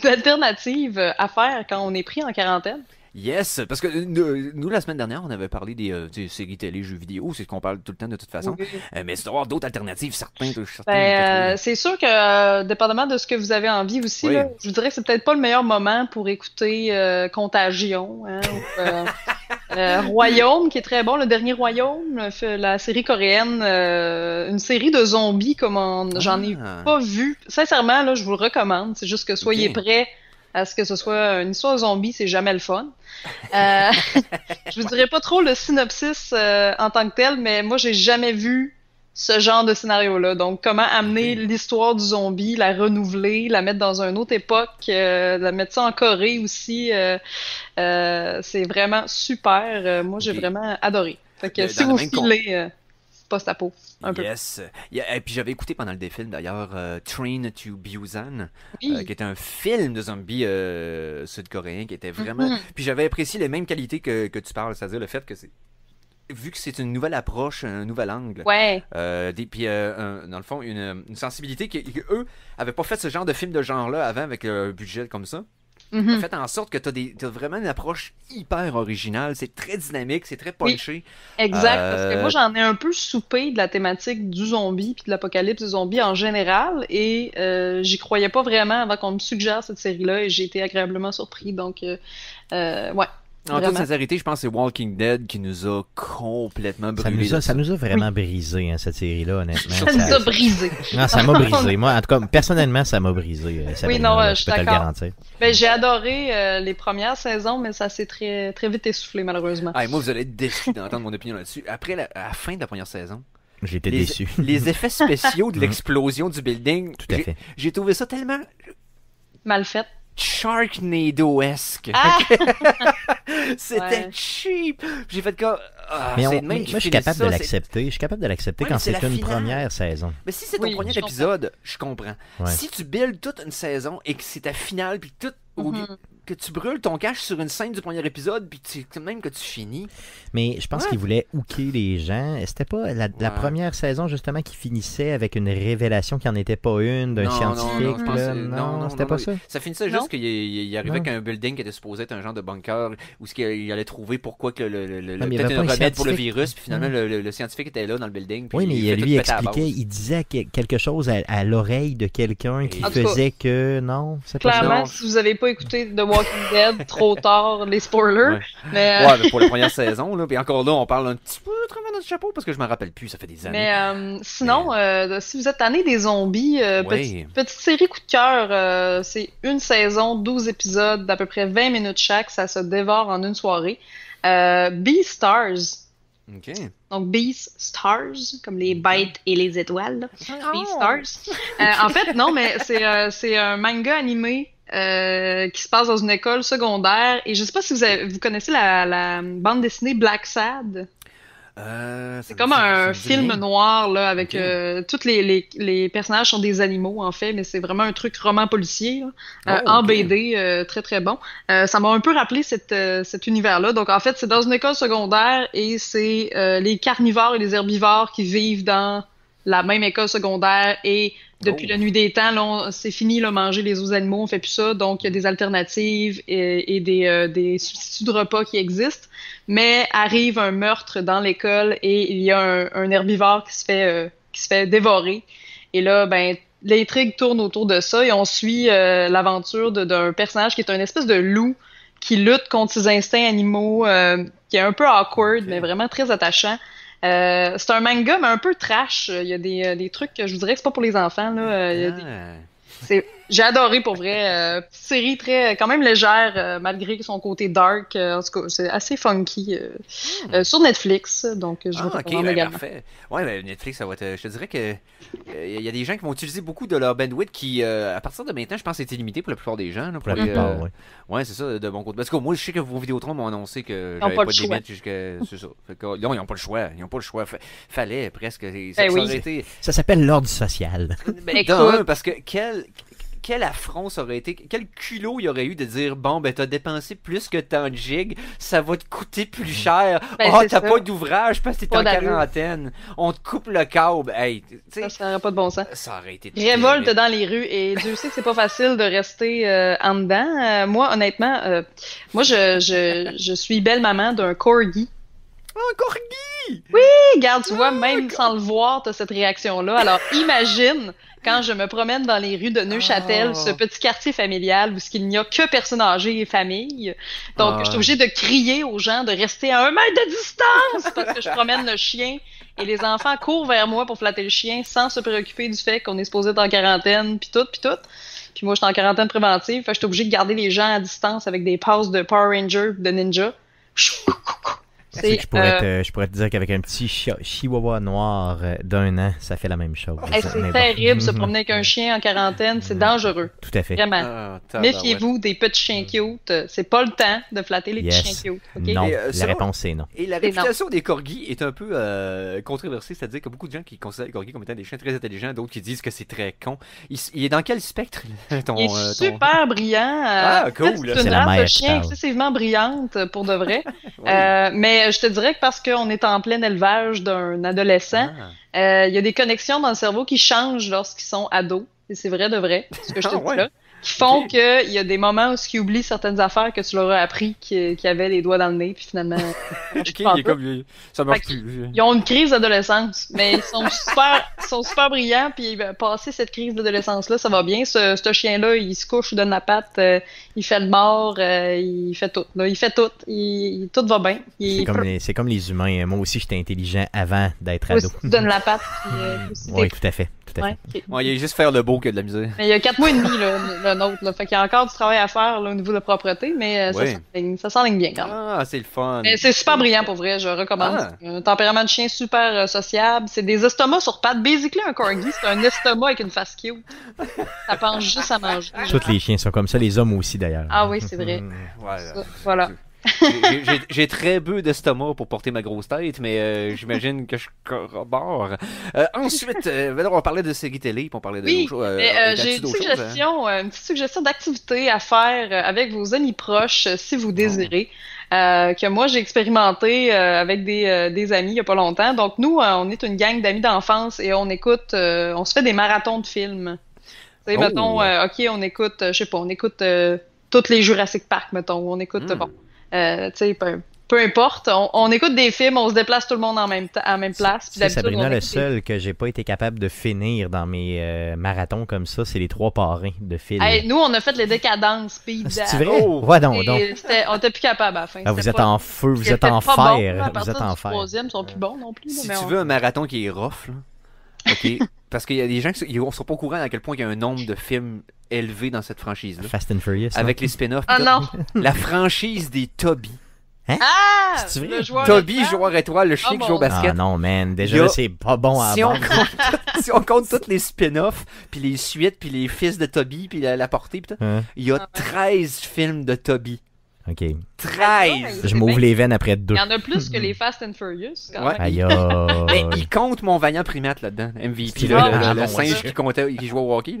[LAUGHS] d'alternatives de, à faire quand on est pris en quarantaine. Yes, parce que euh, euh, nous, la semaine dernière, on avait parlé des euh, séries télé, jeux vidéo, c'est ce qu'on parle tout le temps de toute façon. mais c'est d'avoir d'autres alternatives, certains. Ben, c'est sûr que, dépendamment de ce que vous avez envie aussi, je vous dirais que c'est peut-être pas le meilleur moment pour écouter Contagion. Hein, [LAUGHS] Royaume, qui est très bon, le dernier Royaume, la série coréenne, une série de zombies comme j'en ai ah. pas vu. Sincèrement, là, je vous le recommande. C'est juste que soyez prêts à ce que ce soit une histoire zombie, c'est jamais le fun. Euh, [LAUGHS] je vous dirai pas trop le synopsis euh, en tant que tel, mais moi j'ai jamais vu ce genre de scénario-là. Donc comment amener l'histoire du zombie, la renouveler, la mettre dans une autre époque, euh, la mettre ça en Corée aussi, euh, c'est vraiment super. moi j'ai vraiment adoré. Fait que ben, si vous filez... Un yes. Et puis j'avais écouté pendant le défilm d'ailleurs euh, Train to Busan, euh, qui est un film de zombies euh, sud-coréen qui était vraiment. Mm-hmm. Puis j'avais apprécié les mêmes qualités que, que tu parles, c'est-à-dire le fait que c'est vu que c'est une nouvelle approche, un nouvel angle. Ouais. des, puis, dans le fond, une, sensibilité qu'eux eux, avaient pas fait ce genre de film de genre-là avant avec un budget comme ça faites mhm. fait en sorte que tu as, vraiment une approche hyper originale. C'est très dynamique, c'est très punché. exact, parce que euh, moi, j'en ai un peu soupé de la thématique du zombie puis de l'apocalypse du zombie en général. Et euh, j'y croyais pas vraiment avant qu'on me suggère cette série-là et j'ai été agréablement surpris. Donc, euh, ouais, en toute sincérité, je pense que c'est Walking Dead qui nous a complètement brûlé. Ça nous a, vraiment brisé, hein, cette série-là, honnêtement. ça, nous a brisé. Non, ça m'a brisé. Moi, en tout cas, personnellement, ça m'a brisé. Euh, oui, non, euh, je, je peux ben, j'ai adoré euh, les premières saisons, mais ça s'est très, très vite essoufflé, malheureusement. Ah, moi, vous allez être déçu d'entendre mon opinion là-dessus. Après la, à la fin de la première saison, J'étais déçu. [LAUGHS] les effets spéciaux de mm-hmm. l'explosion du building. Tout à fait. J'ai trouvé ça tellement. Mal fait. Sharknado-esque. Ah! [LAUGHS] C'était cheap. J'ai fait comme. Ah, mais moi, je suis capable de l'accepter. Je suis capable de l'accepter quand c'est une première saison. Mais si c'est ton premier épisode, je comprends. Si tu builds toute une saison et que c'est ta finale, puis tout. au mhm que tu brûles ton cash sur une scène du premier épisode, puis tu, même que tu finis. Mais je pense qu'il voulait hooker les gens. C'était pas la, première saison, justement, qui finissait avec une révélation qui en était pas une, d'un scientifique. Non, non, non c'était pas ça. Ça finissait juste qu'il il arrivait qu'un building qui était supposé être un genre de bunker, où ce il allait trouver pourquoi que le, le, le peut-être un remède pour le virus, puis finalement, le, scientifique était là dans le building. Puis oui, mais il lui expliquait, il disait quelque chose à, l'oreille de quelqu'un qui faisait que non, Clairement, si vous n'avez pas écouté de Walking Dead trop tard, les spoilers. Euh, mais, pour les premières saisons, là. Puis encore là, on parle un petit peu de notre chapeau parce que je me rappelle plus, ça fait des années. Euh, mais sinon, euh, si vous êtes année des zombies, petite, série coup de cœur, c'est une saison, 12 épisodes d'à peu près 20 minutes chaque, ça se dévore en une soirée. Beastars. Ok. Donc, Beastars, Stars, comme les bêtes et les étoiles. Ah. Beastars. en fait, non, mais c'est un manga animé euh, qui se passe dans une école secondaire. Et je sais pas si vous, vous connaissez la, bande dessinée Black Sad. Euh, c'est comme un film noir là, avec toutes euh, tous les, les, personnages sont des animaux en fait, mais c'est vraiment un truc roman policier ah, en BD très très bon. ça m'a un peu rappelé cet univers là. Donc en fait c'est dans une école secondaire et c'est les carnivores et les herbivores qui vivent dans la même école secondaire et depuis oh. la nuit des temps, c'est fini, là, manger les os animaux, on fait plus ça. Donc, il y a des alternatives et, euh, des, substituts de repas qui existent. Mais arrive un meurtre dans l'école et il y a un, herbivore qui se fait, euh, qui se fait dévorer. Et là, ben, l'intrigue tourne autour de ça et on suit euh, l'aventure d'un personnage qui est un espèce de loup qui lutte contre ses instincts animaux, qui est un peu awkward, mais vraiment très attachant. Euh, c'est un manga, mais un peu trash. Il y a des, euh, des trucs que je vous dirais que c'est pas pour les enfants. Là. Euh, ah. J'ai adoré pour vrai. Une euh, série très, euh, quand même légère, euh, malgré son côté dark. en tout cas, c'est assez funky hmm. sur Netflix. Donc, je ah, vous okay, ben, Parfait. Ouais, ben, Netflix, ça va être. Je te dirais que il y a des gens qui vont utiliser beaucoup de leur bandwidth qui, à partir de maintenant, je pense, c'est illimité pour la plupart des gens. pour ouais, c'est ça, de bon côté. Parce que moi, je sais que vos vidéos 3 m'ont annoncé que j'avais pas, pas, de limite jusqu'à. c'est ça. non, ils n'ont pas le choix. Ils n'ont pas le choix. fallait presque. Ça, ben ça s'appelle l'ordre social. Ben, [LAUGHS] écoute... parce que quel quel affront ça aurait été, quel culot il y aurait eu de dire bon ben t'as dépensé plus que ton jig, ça va te coûter plus mm. cher. oh t'as pas d'ouvrage parce que t'es en quarantaine, on te coupe le câble. Hey, ça, aurait pas de bon sens. Ça aurait été. Révolte dans les rues et Dieu sait que c'est pas facile de rester euh, en dedans. Euh, moi honnêtement, euh, moi je, suis belle maman d'un corgi. Un corgi. Oui, Regarde, tu vois, même sans le voir, t'as cette réaction-là. Alors imagine quand je me promène dans les rues de Neuchâtel, oh. ce petit quartier familial où il n'y a que personnes âgées et familles. Donc, ah. je suis obligée de crier aux gens de rester à un mètre de distance parce que je [LAUGHS] promène le chien et les enfants courent vers moi pour flatter le chien sans se préoccuper du fait qu'on est supposé être en quarantaine, puis tout, puis tout. Puis moi, je suis en quarantaine préventive, fait je suis obligée de garder les gens à distance avec des passes de Power Ranger, de Ninja je, pourrais euh, te, je pourrais te dire qu'avec un petit chihuahua noir euh, d'un an, ça fait la même chose. c'est terrible, se promener avec un chien en quarantaine, c'est mm-hmm. dangereux. Tout à fait. Vraiment. Ah, Méfiez-vous des petits chiens mm. cute. C'est pas le temps de flatter les petits chiens cute. Non, euh, la réponse c'est non. Et la réputation des corgis est un peu controversée, c'est-à-dire qu'il y a beaucoup de gens qui considèrent les corgis comme étant des chiens très intelligents, d'autres qui disent que c'est très con. Il, est dans quel spectre ton, Il est super brillant. ah, cool. C'est une race de chien excessivement brillante pour de vrai. [LAUGHS] mais euh, je te dirais que parce qu'on est en plein élevage d'un adolescent, ah. euh, il y a des connexions dans le cerveau qui changent lorsqu'ils sont ados. Et c'est vrai de vrai, ce que je ah te dis là qui font qu'il y a des moments où ils oublient certaines affaires que tu leur as appris qu'ils qui avait les doigts dans le nez, puis finalement. [LAUGHS] il est comme, ça Ils ont une crise d'adolescence, mais ils sont [LAUGHS] super, brillants, puis ben, passer cette crise d'adolescence-là, ça va bien. Ce, chien-là, il se couche, il donne la patte, euh, il fait le mort, euh, il fait tout. il fait tout. Il, tout va bien. C'est comme, les humains. Moi aussi, j'étais intelligent avant d'être ado. Il donne la patte. Euh, [LAUGHS] oui, tout à fait. Ouais, il y a juste faire le beau que de la misère. Mais il y a 4 mois et demi, le, nôtre. Là. Fait qu'il y a encore du travail à faire au niveau de la propreté, mais euh, ça s'enligne bien quand même. Ah, c'est le fun. Mais c'est super brillant pour vrai, je recommande. Ah. Un tempérament de chien super euh, sociable. C'est des estomacs sur pattes. Basically, un corgi, c'est un estomac avec une face cute. Ça pense juste à manger. Tous les chiens sont comme ça, les hommes aussi d'ailleurs. Ah oui, c'est vrai. [LAUGHS] voilà. J'ai très peu d'estomac pour porter ma grosse tête, mais euh, j'imagine que je corrobore. Euh, ensuite, euh, ben on on parlait de Segui télé, puis on parlait de oui, J'ai une, suggestion, une petite suggestion d'activité à faire avec vos amis proches, si vous désirez. que moi j'ai expérimenté avec des, amis il n'y a pas longtemps. Donc nous, on est une gang d'amis d'enfance et on écoute, on se fait des marathons de films. Tu sais, oh! mettons, ok, on écoute, je sais pas, on écoute toutes les Jurassic Park, mettons, on écoute, hmm. bon, euh, peu, importe. On, écoute des films, on se déplace tout le monde en même, en même place. Sabrina, le seul que j'ai pas été capable de finir dans mes euh, marathons comme ça, c'est les trois parrains de films. nous, on a fait les décadences, speed. C'est vrai? Oh. On était plus capable à la fin. Ah, vous êtes en feu, vous êtes en fer. sont plus bons non plus. Si tu veux un marathon qui est rough, là, OK. [LAUGHS] Parce qu'il y a des gens qui ne sont pas au courant à quel point il y a un nombre de films élevé dans cette franchise-là. Fast and Furious. Avec les spin-offs. Ah non! [LAUGHS] La franchise des Toby. Hein? Ah! C'est vrai? Toby, joueur étoile, le chien ah joue au basket. Ah non, man. Déjà, c'est pas bon si, on compte, si tous les spin-offs, puis les suites, puis les fils de Toby, puis la, portée, il y a 13 films de Toby. OK. 13! Je m'ouvre les veines après deux. Il y en a plus que les Fast and Furious, il compte mon vaillant primate là-dedans. MVP, là, le, singe qui, comptait, qui jouait au hockey.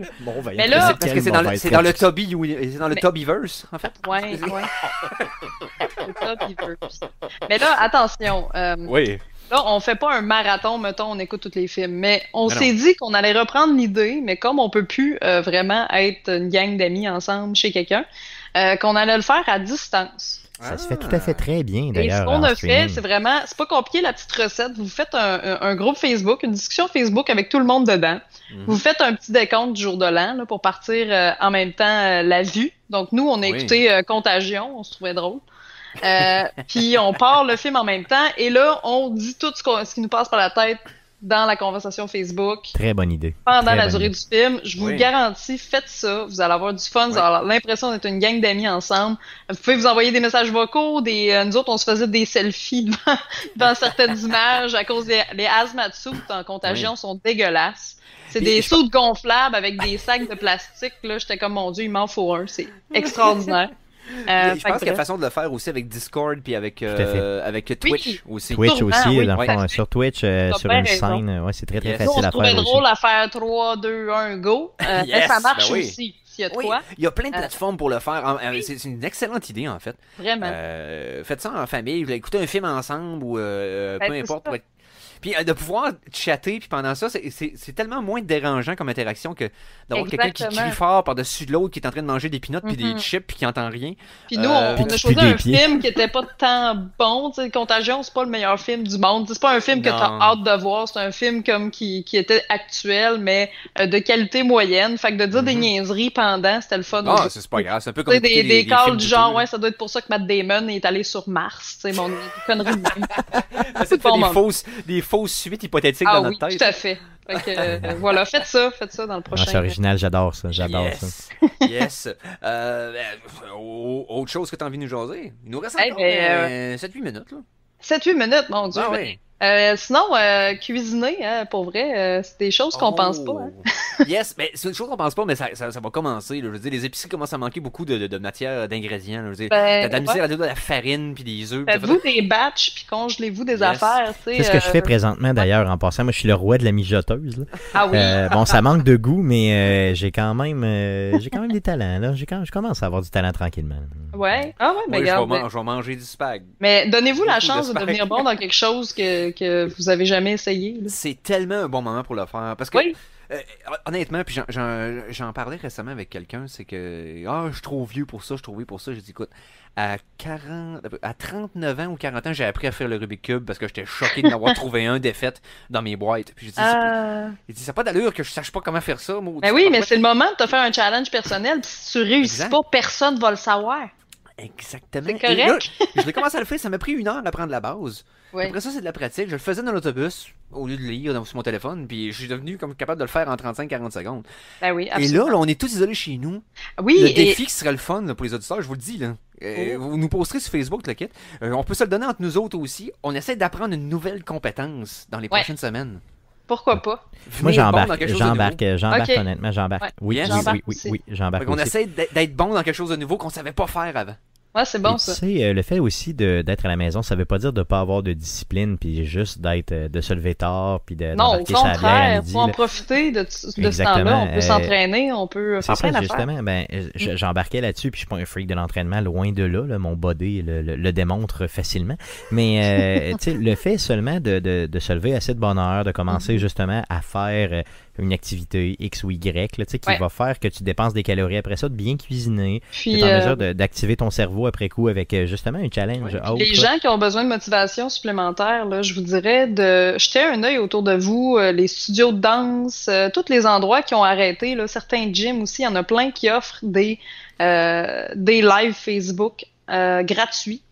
Mais là, parce que c'est dans, le Toby, c'est dans le Tobyverse, en fait. Ouais, ouais. le [LAUGHS] Tobyverse. Mais là, attention. Euh, oui. Là, on fait pas un marathon, mettons, on écoute tous les films, mais on s'est dit qu'on allait reprendre l'idée, mais comme on peut plus euh, vraiment être une gang d'amis ensemble chez quelqu'un, euh, qu'on allait le faire à distance. Ça se fait tout à fait très bien d'ailleurs. Et ce qu'on a fait, c'est vraiment, c'est pas compliqué la petite recette. Vous faites un, groupe Facebook, une discussion Facebook avec tout le monde dedans. Mhm. Vous faites un petit décompte du jour de l'an pour partir euh, en même temps euh, la vue. Donc nous, on a écouté Contagion, on se trouvait drôle. [LAUGHS] puis on part le film en même temps et là, on dit tout ce, ce qui nous passe par la tête dans la conversation Facebook. Très bonne idée. Pendant la durée du film, je vous garantis, faites ça. Vous allez avoir du fun. Vous allez l'impression d'être une gang d'amis ensemble. Vous pouvez vous envoyer des messages vocaux. Des, euh, nous autres, on se faisait des selfies devant, [LAUGHS] devant certaines [LAUGHS] images à cause des les asthmas en contagion sont dégueulasses. C'est des de gonflables avec des sacs de plastique. Là, j'étais comme mon Dieu, il m'en faut un. C'est extraordinaire. [LAUGHS] Euh, je pense qu'il y a façon de le faire aussi avec Discord puis avec, euh, avec Twitch aussi. Twitch aussi, oui. fond, euh, sur Twitch, sur une scène, c'est très très facile à faire. C'est drôle à faire 3, 2, 1, go. [LAUGHS] yes, ça marche ben aussi. Il y, a de il y a plein de plateformes pour le faire. C'est une excellente idée, en fait. Vraiment. faites ça en famille. Écoutez un film ensemble ou ben, peu importe. Puis euh, de pouvoir chatter, puis pendant ça, c'est tellement moins dérangeant comme interaction que d'avoir quelqu'un qui crie fort par-dessus l'autre qui est en train de manger des peanuts puis des mm-hmm. chips puis qui entend rien. Puis nous, on, euh, a choisi un film qui était pas tant bon. Contagion, ce c'est pas le meilleur film du monde. C'est pas un film que tu as hâte de voir. C'est un film comme qui, qui était actuel, mais euh, de qualité moyenne. Fait que de dire des mm-hmm. niaiseries pendant, c'était le fun. Ah, c'est pas grave. C'est un peu comme des, des, calls du genre, ouais, ça doit être pour ça que Matt Damon est allé sur Mars. [LAUGHS] C'est mon connerie. C'est des fausses fausse suite hypothétique ah dans notre oui, Tout à fait. Euh, [LAUGHS] voilà, faites ça, faites ça dans le ah, prochain. C'est original, j'adore ça, j'adore yes. ça. [LAUGHS] yes. Euh, ben, autre chose que tu as envie de nous jaser? Il nous reste eh encore 7-8 ben, euh, euh, minutes. 7-8 minutes, mon Dieu. Ah, ben, euh, sinon, euh, cuisiner, hein, pour vrai, euh, c'est des choses qu'on pense pas. Hein. Oh. yes, mais c'est une chose qu'on pense pas, mais ça, va commencer. Je veux les épiceries commencent à manquer beaucoup de, matière, d'ingrédients. Ben, t'as de la misère de la farine puis des œufs. Faites-vous des batchs puis congelez-vous des affaires. C'est ce que je fais présentement d'ailleurs en passant. Moi, je suis le roi de la mijoteuse. Ah oui. bon, ça manque de goût, mais j'ai quand même, j'ai quand même des talents. quand, je commence à avoir du talent tranquillement. Ouais. Ah ouais, ben mais je, vais manger du spag. Mais donnez-vous la chance de devenir bon dans quelque chose que que vous avez jamais essayé. C'est tellement un bon moment pour le faire. Parce que euh, honnêtement, j'en parlais récemment avec quelqu'un, c'est que ah, je suis trop vieux pour ça, je suis trop vieux pour ça. J'ai dit, écoute, à, 40, à 39 ans ou 40 ans, j'ai appris à faire le Rubik's Cube parce que j'étais choqué de n'avoir [LAUGHS] trouvé un défaite dans mes boîtes. Il dit, ah. ça pas d'allure que je sache pas comment faire ça. Ben oui, mais c'est le moment de te faire un challenge personnel. Puis si tu réussis pas, personne va le savoir. Exactement. C'est correct. je l'ai commencé à le faire, ça m'a pris une heure prendre la base. Après ça, c'est de la pratique. Je le faisais dans l'autobus au lieu de lire sur mon téléphone, puis je suis devenu comme capable de le faire en 35-40 secondes. Ben oui, et là, on est tous isolés chez nous. Oui, le défi qui serait le fun pour les auditeurs, je vous le dis, là. Euh, oh. vous nous posterez sur Facebook le kit. Euh, on peut se le donner entre nous autres aussi. On essaie d'apprendre une nouvelle compétence dans les prochaines semaines. Pourquoi pas? Moi, j'embarque. J'embarque, euh, honnêtement, j'embarque. Oui, oui, oui, oui, j'embarque. On essaie d'être bon dans quelque chose de nouveau qu'on ne savait pas faire avant. Ouais, c'est bon, ça. Tu sais, euh, le fait aussi d'être à la maison, ça veut pas dire de pas avoir de discipline, puis juste d'être euh, de se lever tard, puis de Non, au contraire, faut en profiter de, de ce temps-là. On peut euh, s'entraîner, on peut faire ça, justement. Ben, mm. j'embarquais là-dessus, puis je suis pas un freak de l'entraînement, loin de là, mon body le, le, démontre facilement. Mais, [LAUGHS] tu sais, le fait seulement de, de, se lever à cette bonne heure, de commencer mm-hmm. justement à faire une activité X ou Y, là, qui va faire que tu dépenses des calories après ça, de bien cuisiner, tu es en euh, mesure d'activer ton cerveau après coup avec euh, justement un challenge. Les gens qui ont besoin de motivation supplémentaire, je vous dirais de jeter un œil autour de vous, euh, les studios de danse, tous les endroits qui ont arrêté, là, certains gyms aussi, il y en a plein qui offrent des, des lives Facebook gratuits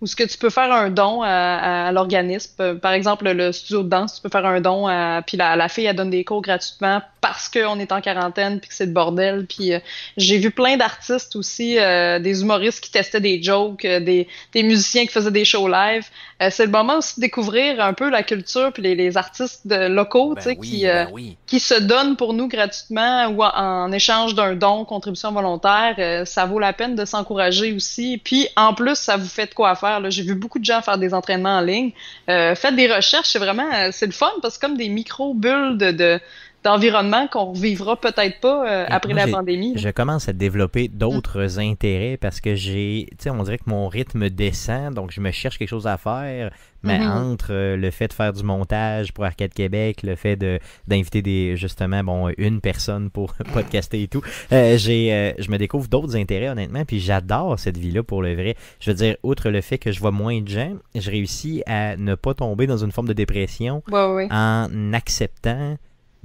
ou ce que tu peux faire un don à, l'organisme. Euh, par exemple, le studio de danse, tu peux faire un don à, puis la, la fille, elle donne des cours gratuitement parce qu'on est en quarantaine puis que c'est le bordel. Puis euh, j'ai vu plein d'artistes aussi, euh, des humoristes qui testaient des jokes, euh, des, musiciens qui faisaient des shows live. c'est le moment aussi de découvrir un peu la culture puis les, artistes locaux, ben tu sais, qui, ben qui se donnent pour nous gratuitement ou en, échange d'un don, contribution volontaire. ça vaut la peine de s'encourager aussi. Puis en plus, ça vous fait de quoi faire. J'ai vu beaucoup de gens faire des entraînements en ligne. faites des recherches, c'est vraiment, c'est le fun parce que comme des micro bulles de d'environnement qu'on vivra peut-être pas euh, après la pandémie. Je commence à développer mm. d'autres intérêts parce que j'ai, tu sais, on dirait que mon rythme descend, donc je me cherche quelque chose à faire. Mais mm-hmm. entre euh, le fait de faire du montage pour Arcade Québec, le fait de d'inviter des justement bon une personne pour [LAUGHS] podcaster et tout, euh, j'ai je me découvre d'autres intérêts honnêtement, puis j'adore cette vie là pour le vrai. Je veux dire, outre le fait que je vois moins de gens, je réussis à ne pas tomber dans une forme de dépression en acceptant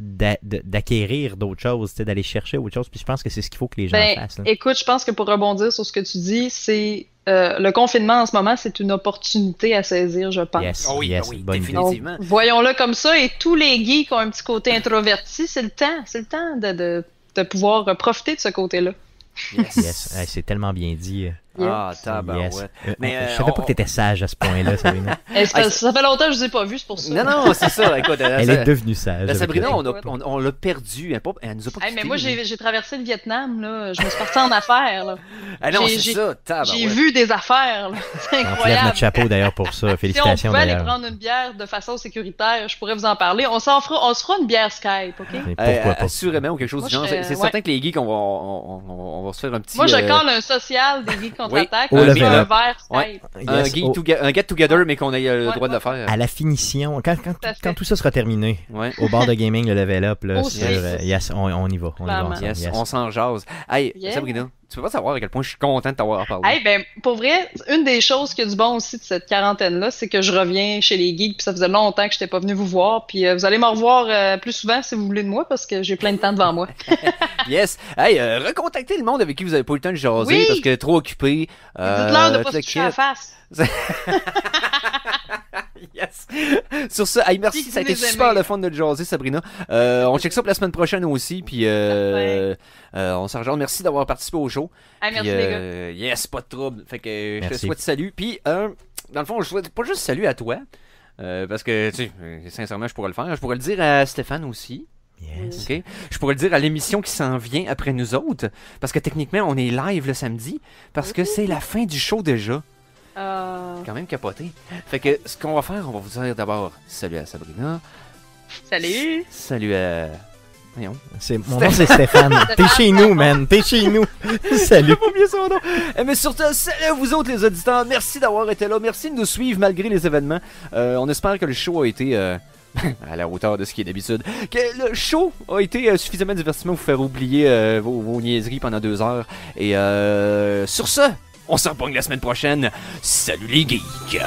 d'acquérir d'autres choses, d'aller chercher autre chose. Puis je pense que c'est ce qu'il faut que les gens ben, fassent. Écoute, je pense que pour rebondir sur ce que tu dis, c'est euh, le confinement en ce moment, c'est une opportunité à saisir, je pense. Ah oui, ah oui définitivement. Voyons-le comme ça. Et tous les geeks ont un petit côté introverti. C'est le temps, c'est le temps de, pouvoir profiter de ce côté-là. Yes, yes. c'est tellement bien dit. Ah, tabarouette. Yes. Euh, mais, euh, je savais pas que t'étais sage à ce point-là, [LAUGHS] Sabrina. ça, ça, fait longtemps que je ne ai pas vu, c'est pour ça. Non, non, c'est ça. [LAUGHS] Écoute, euh, elle est devenue sage. Ben, Sabrina, on l'a on, on perdu. Elle, elle, nous a pas mais moi, j'ai traversé le Vietnam. Là. Je me suis porté en affaires. Là. Ah non, c'est ça, J'ai vu des affaires. incroyable. On notre chapeau d'ailleurs pour ça. Félicitations. [LAUGHS] Si on pouvait aller prendre une bière de façon sécuritaire, je pourrais vous en parler. On fera, se fera une bière Skype, OK? Eh, pourquoi pas? Assurément, ou quelque chose du genre. C'est certain que les geeks, on va se faire un petit. Moi, je colle un social des geeks contre-attaque, un, un ouais. un, get together, mais qu'on ait euh, le droit de le faire. À la finition, quand, quand, tout, ça sera terminé, au bord de gaming, le level up, là, sur, euh, yes, on, on, y va. On, s'en yes. jase. Hey, Sabrina tu peux pas savoir à quel point je suis content de t'avoir parlé. Eh ben, pour vrai, une des choses qui est du bon aussi de cette quarantaine-là, c'est que je reviens chez les geeks, puis ça faisait longtemps que je n'étais pas venu vous voir, puis euh, vous allez me revoir euh, plus souvent si vous voulez de moi, parce que j'ai plein de temps devant moi. [LAUGHS] yes! Hey, euh, recontactez le monde avec qui vous avez pas eu le temps de jaser, parce que trop occupé. toute l'heure de pas se toucher la face. [LAUGHS] [LAUGHS] yes. Sur ce, merci, ça a été super le fun de jaser, Sabrina. Euh, on check ça pour la semaine prochaine aussi, puis euh, euh on s'en rejoint. Merci d'avoir participé au show. Ah, merci, les gars. Euh, yes, pas de trouble. Fait que je te souhaite salut. Puis, dans le fond, je souhaite pas juste salut à toi, parce que, tu sais, sincèrement, je pourrais le faire. Je pourrais le dire à Stéphane aussi. Yes. Je pourrais le dire à l'émission qui s'en vient après nous autres, parce que techniquement, on est live le samedi, parce que mm-hmm. c'est la fin du show déjà. Euh. Quand même capoté. Fait que ce qu'on va faire, on va vous dire d'abord salut à Sabrina. Salut. Salut à. Voyons. Mon nom c'est Stéphane. [LAUGHS] T'es chez nous, man. T'es chez nous. [LAUGHS] Salut. Eh, mais surtout, salut à vous autres, les auditeurs. Merci d'avoir été là. Merci de nous suivre malgré les événements. Euh, on espère que le show a été. Euh, [LAUGHS] à la hauteur de ce qui est d'habitude. Que le show a été suffisamment divertissement pour vous faire oublier vos, niaiseries pendant deux heures. Et sur ce, on se la semaine prochaine. Salut les geeks!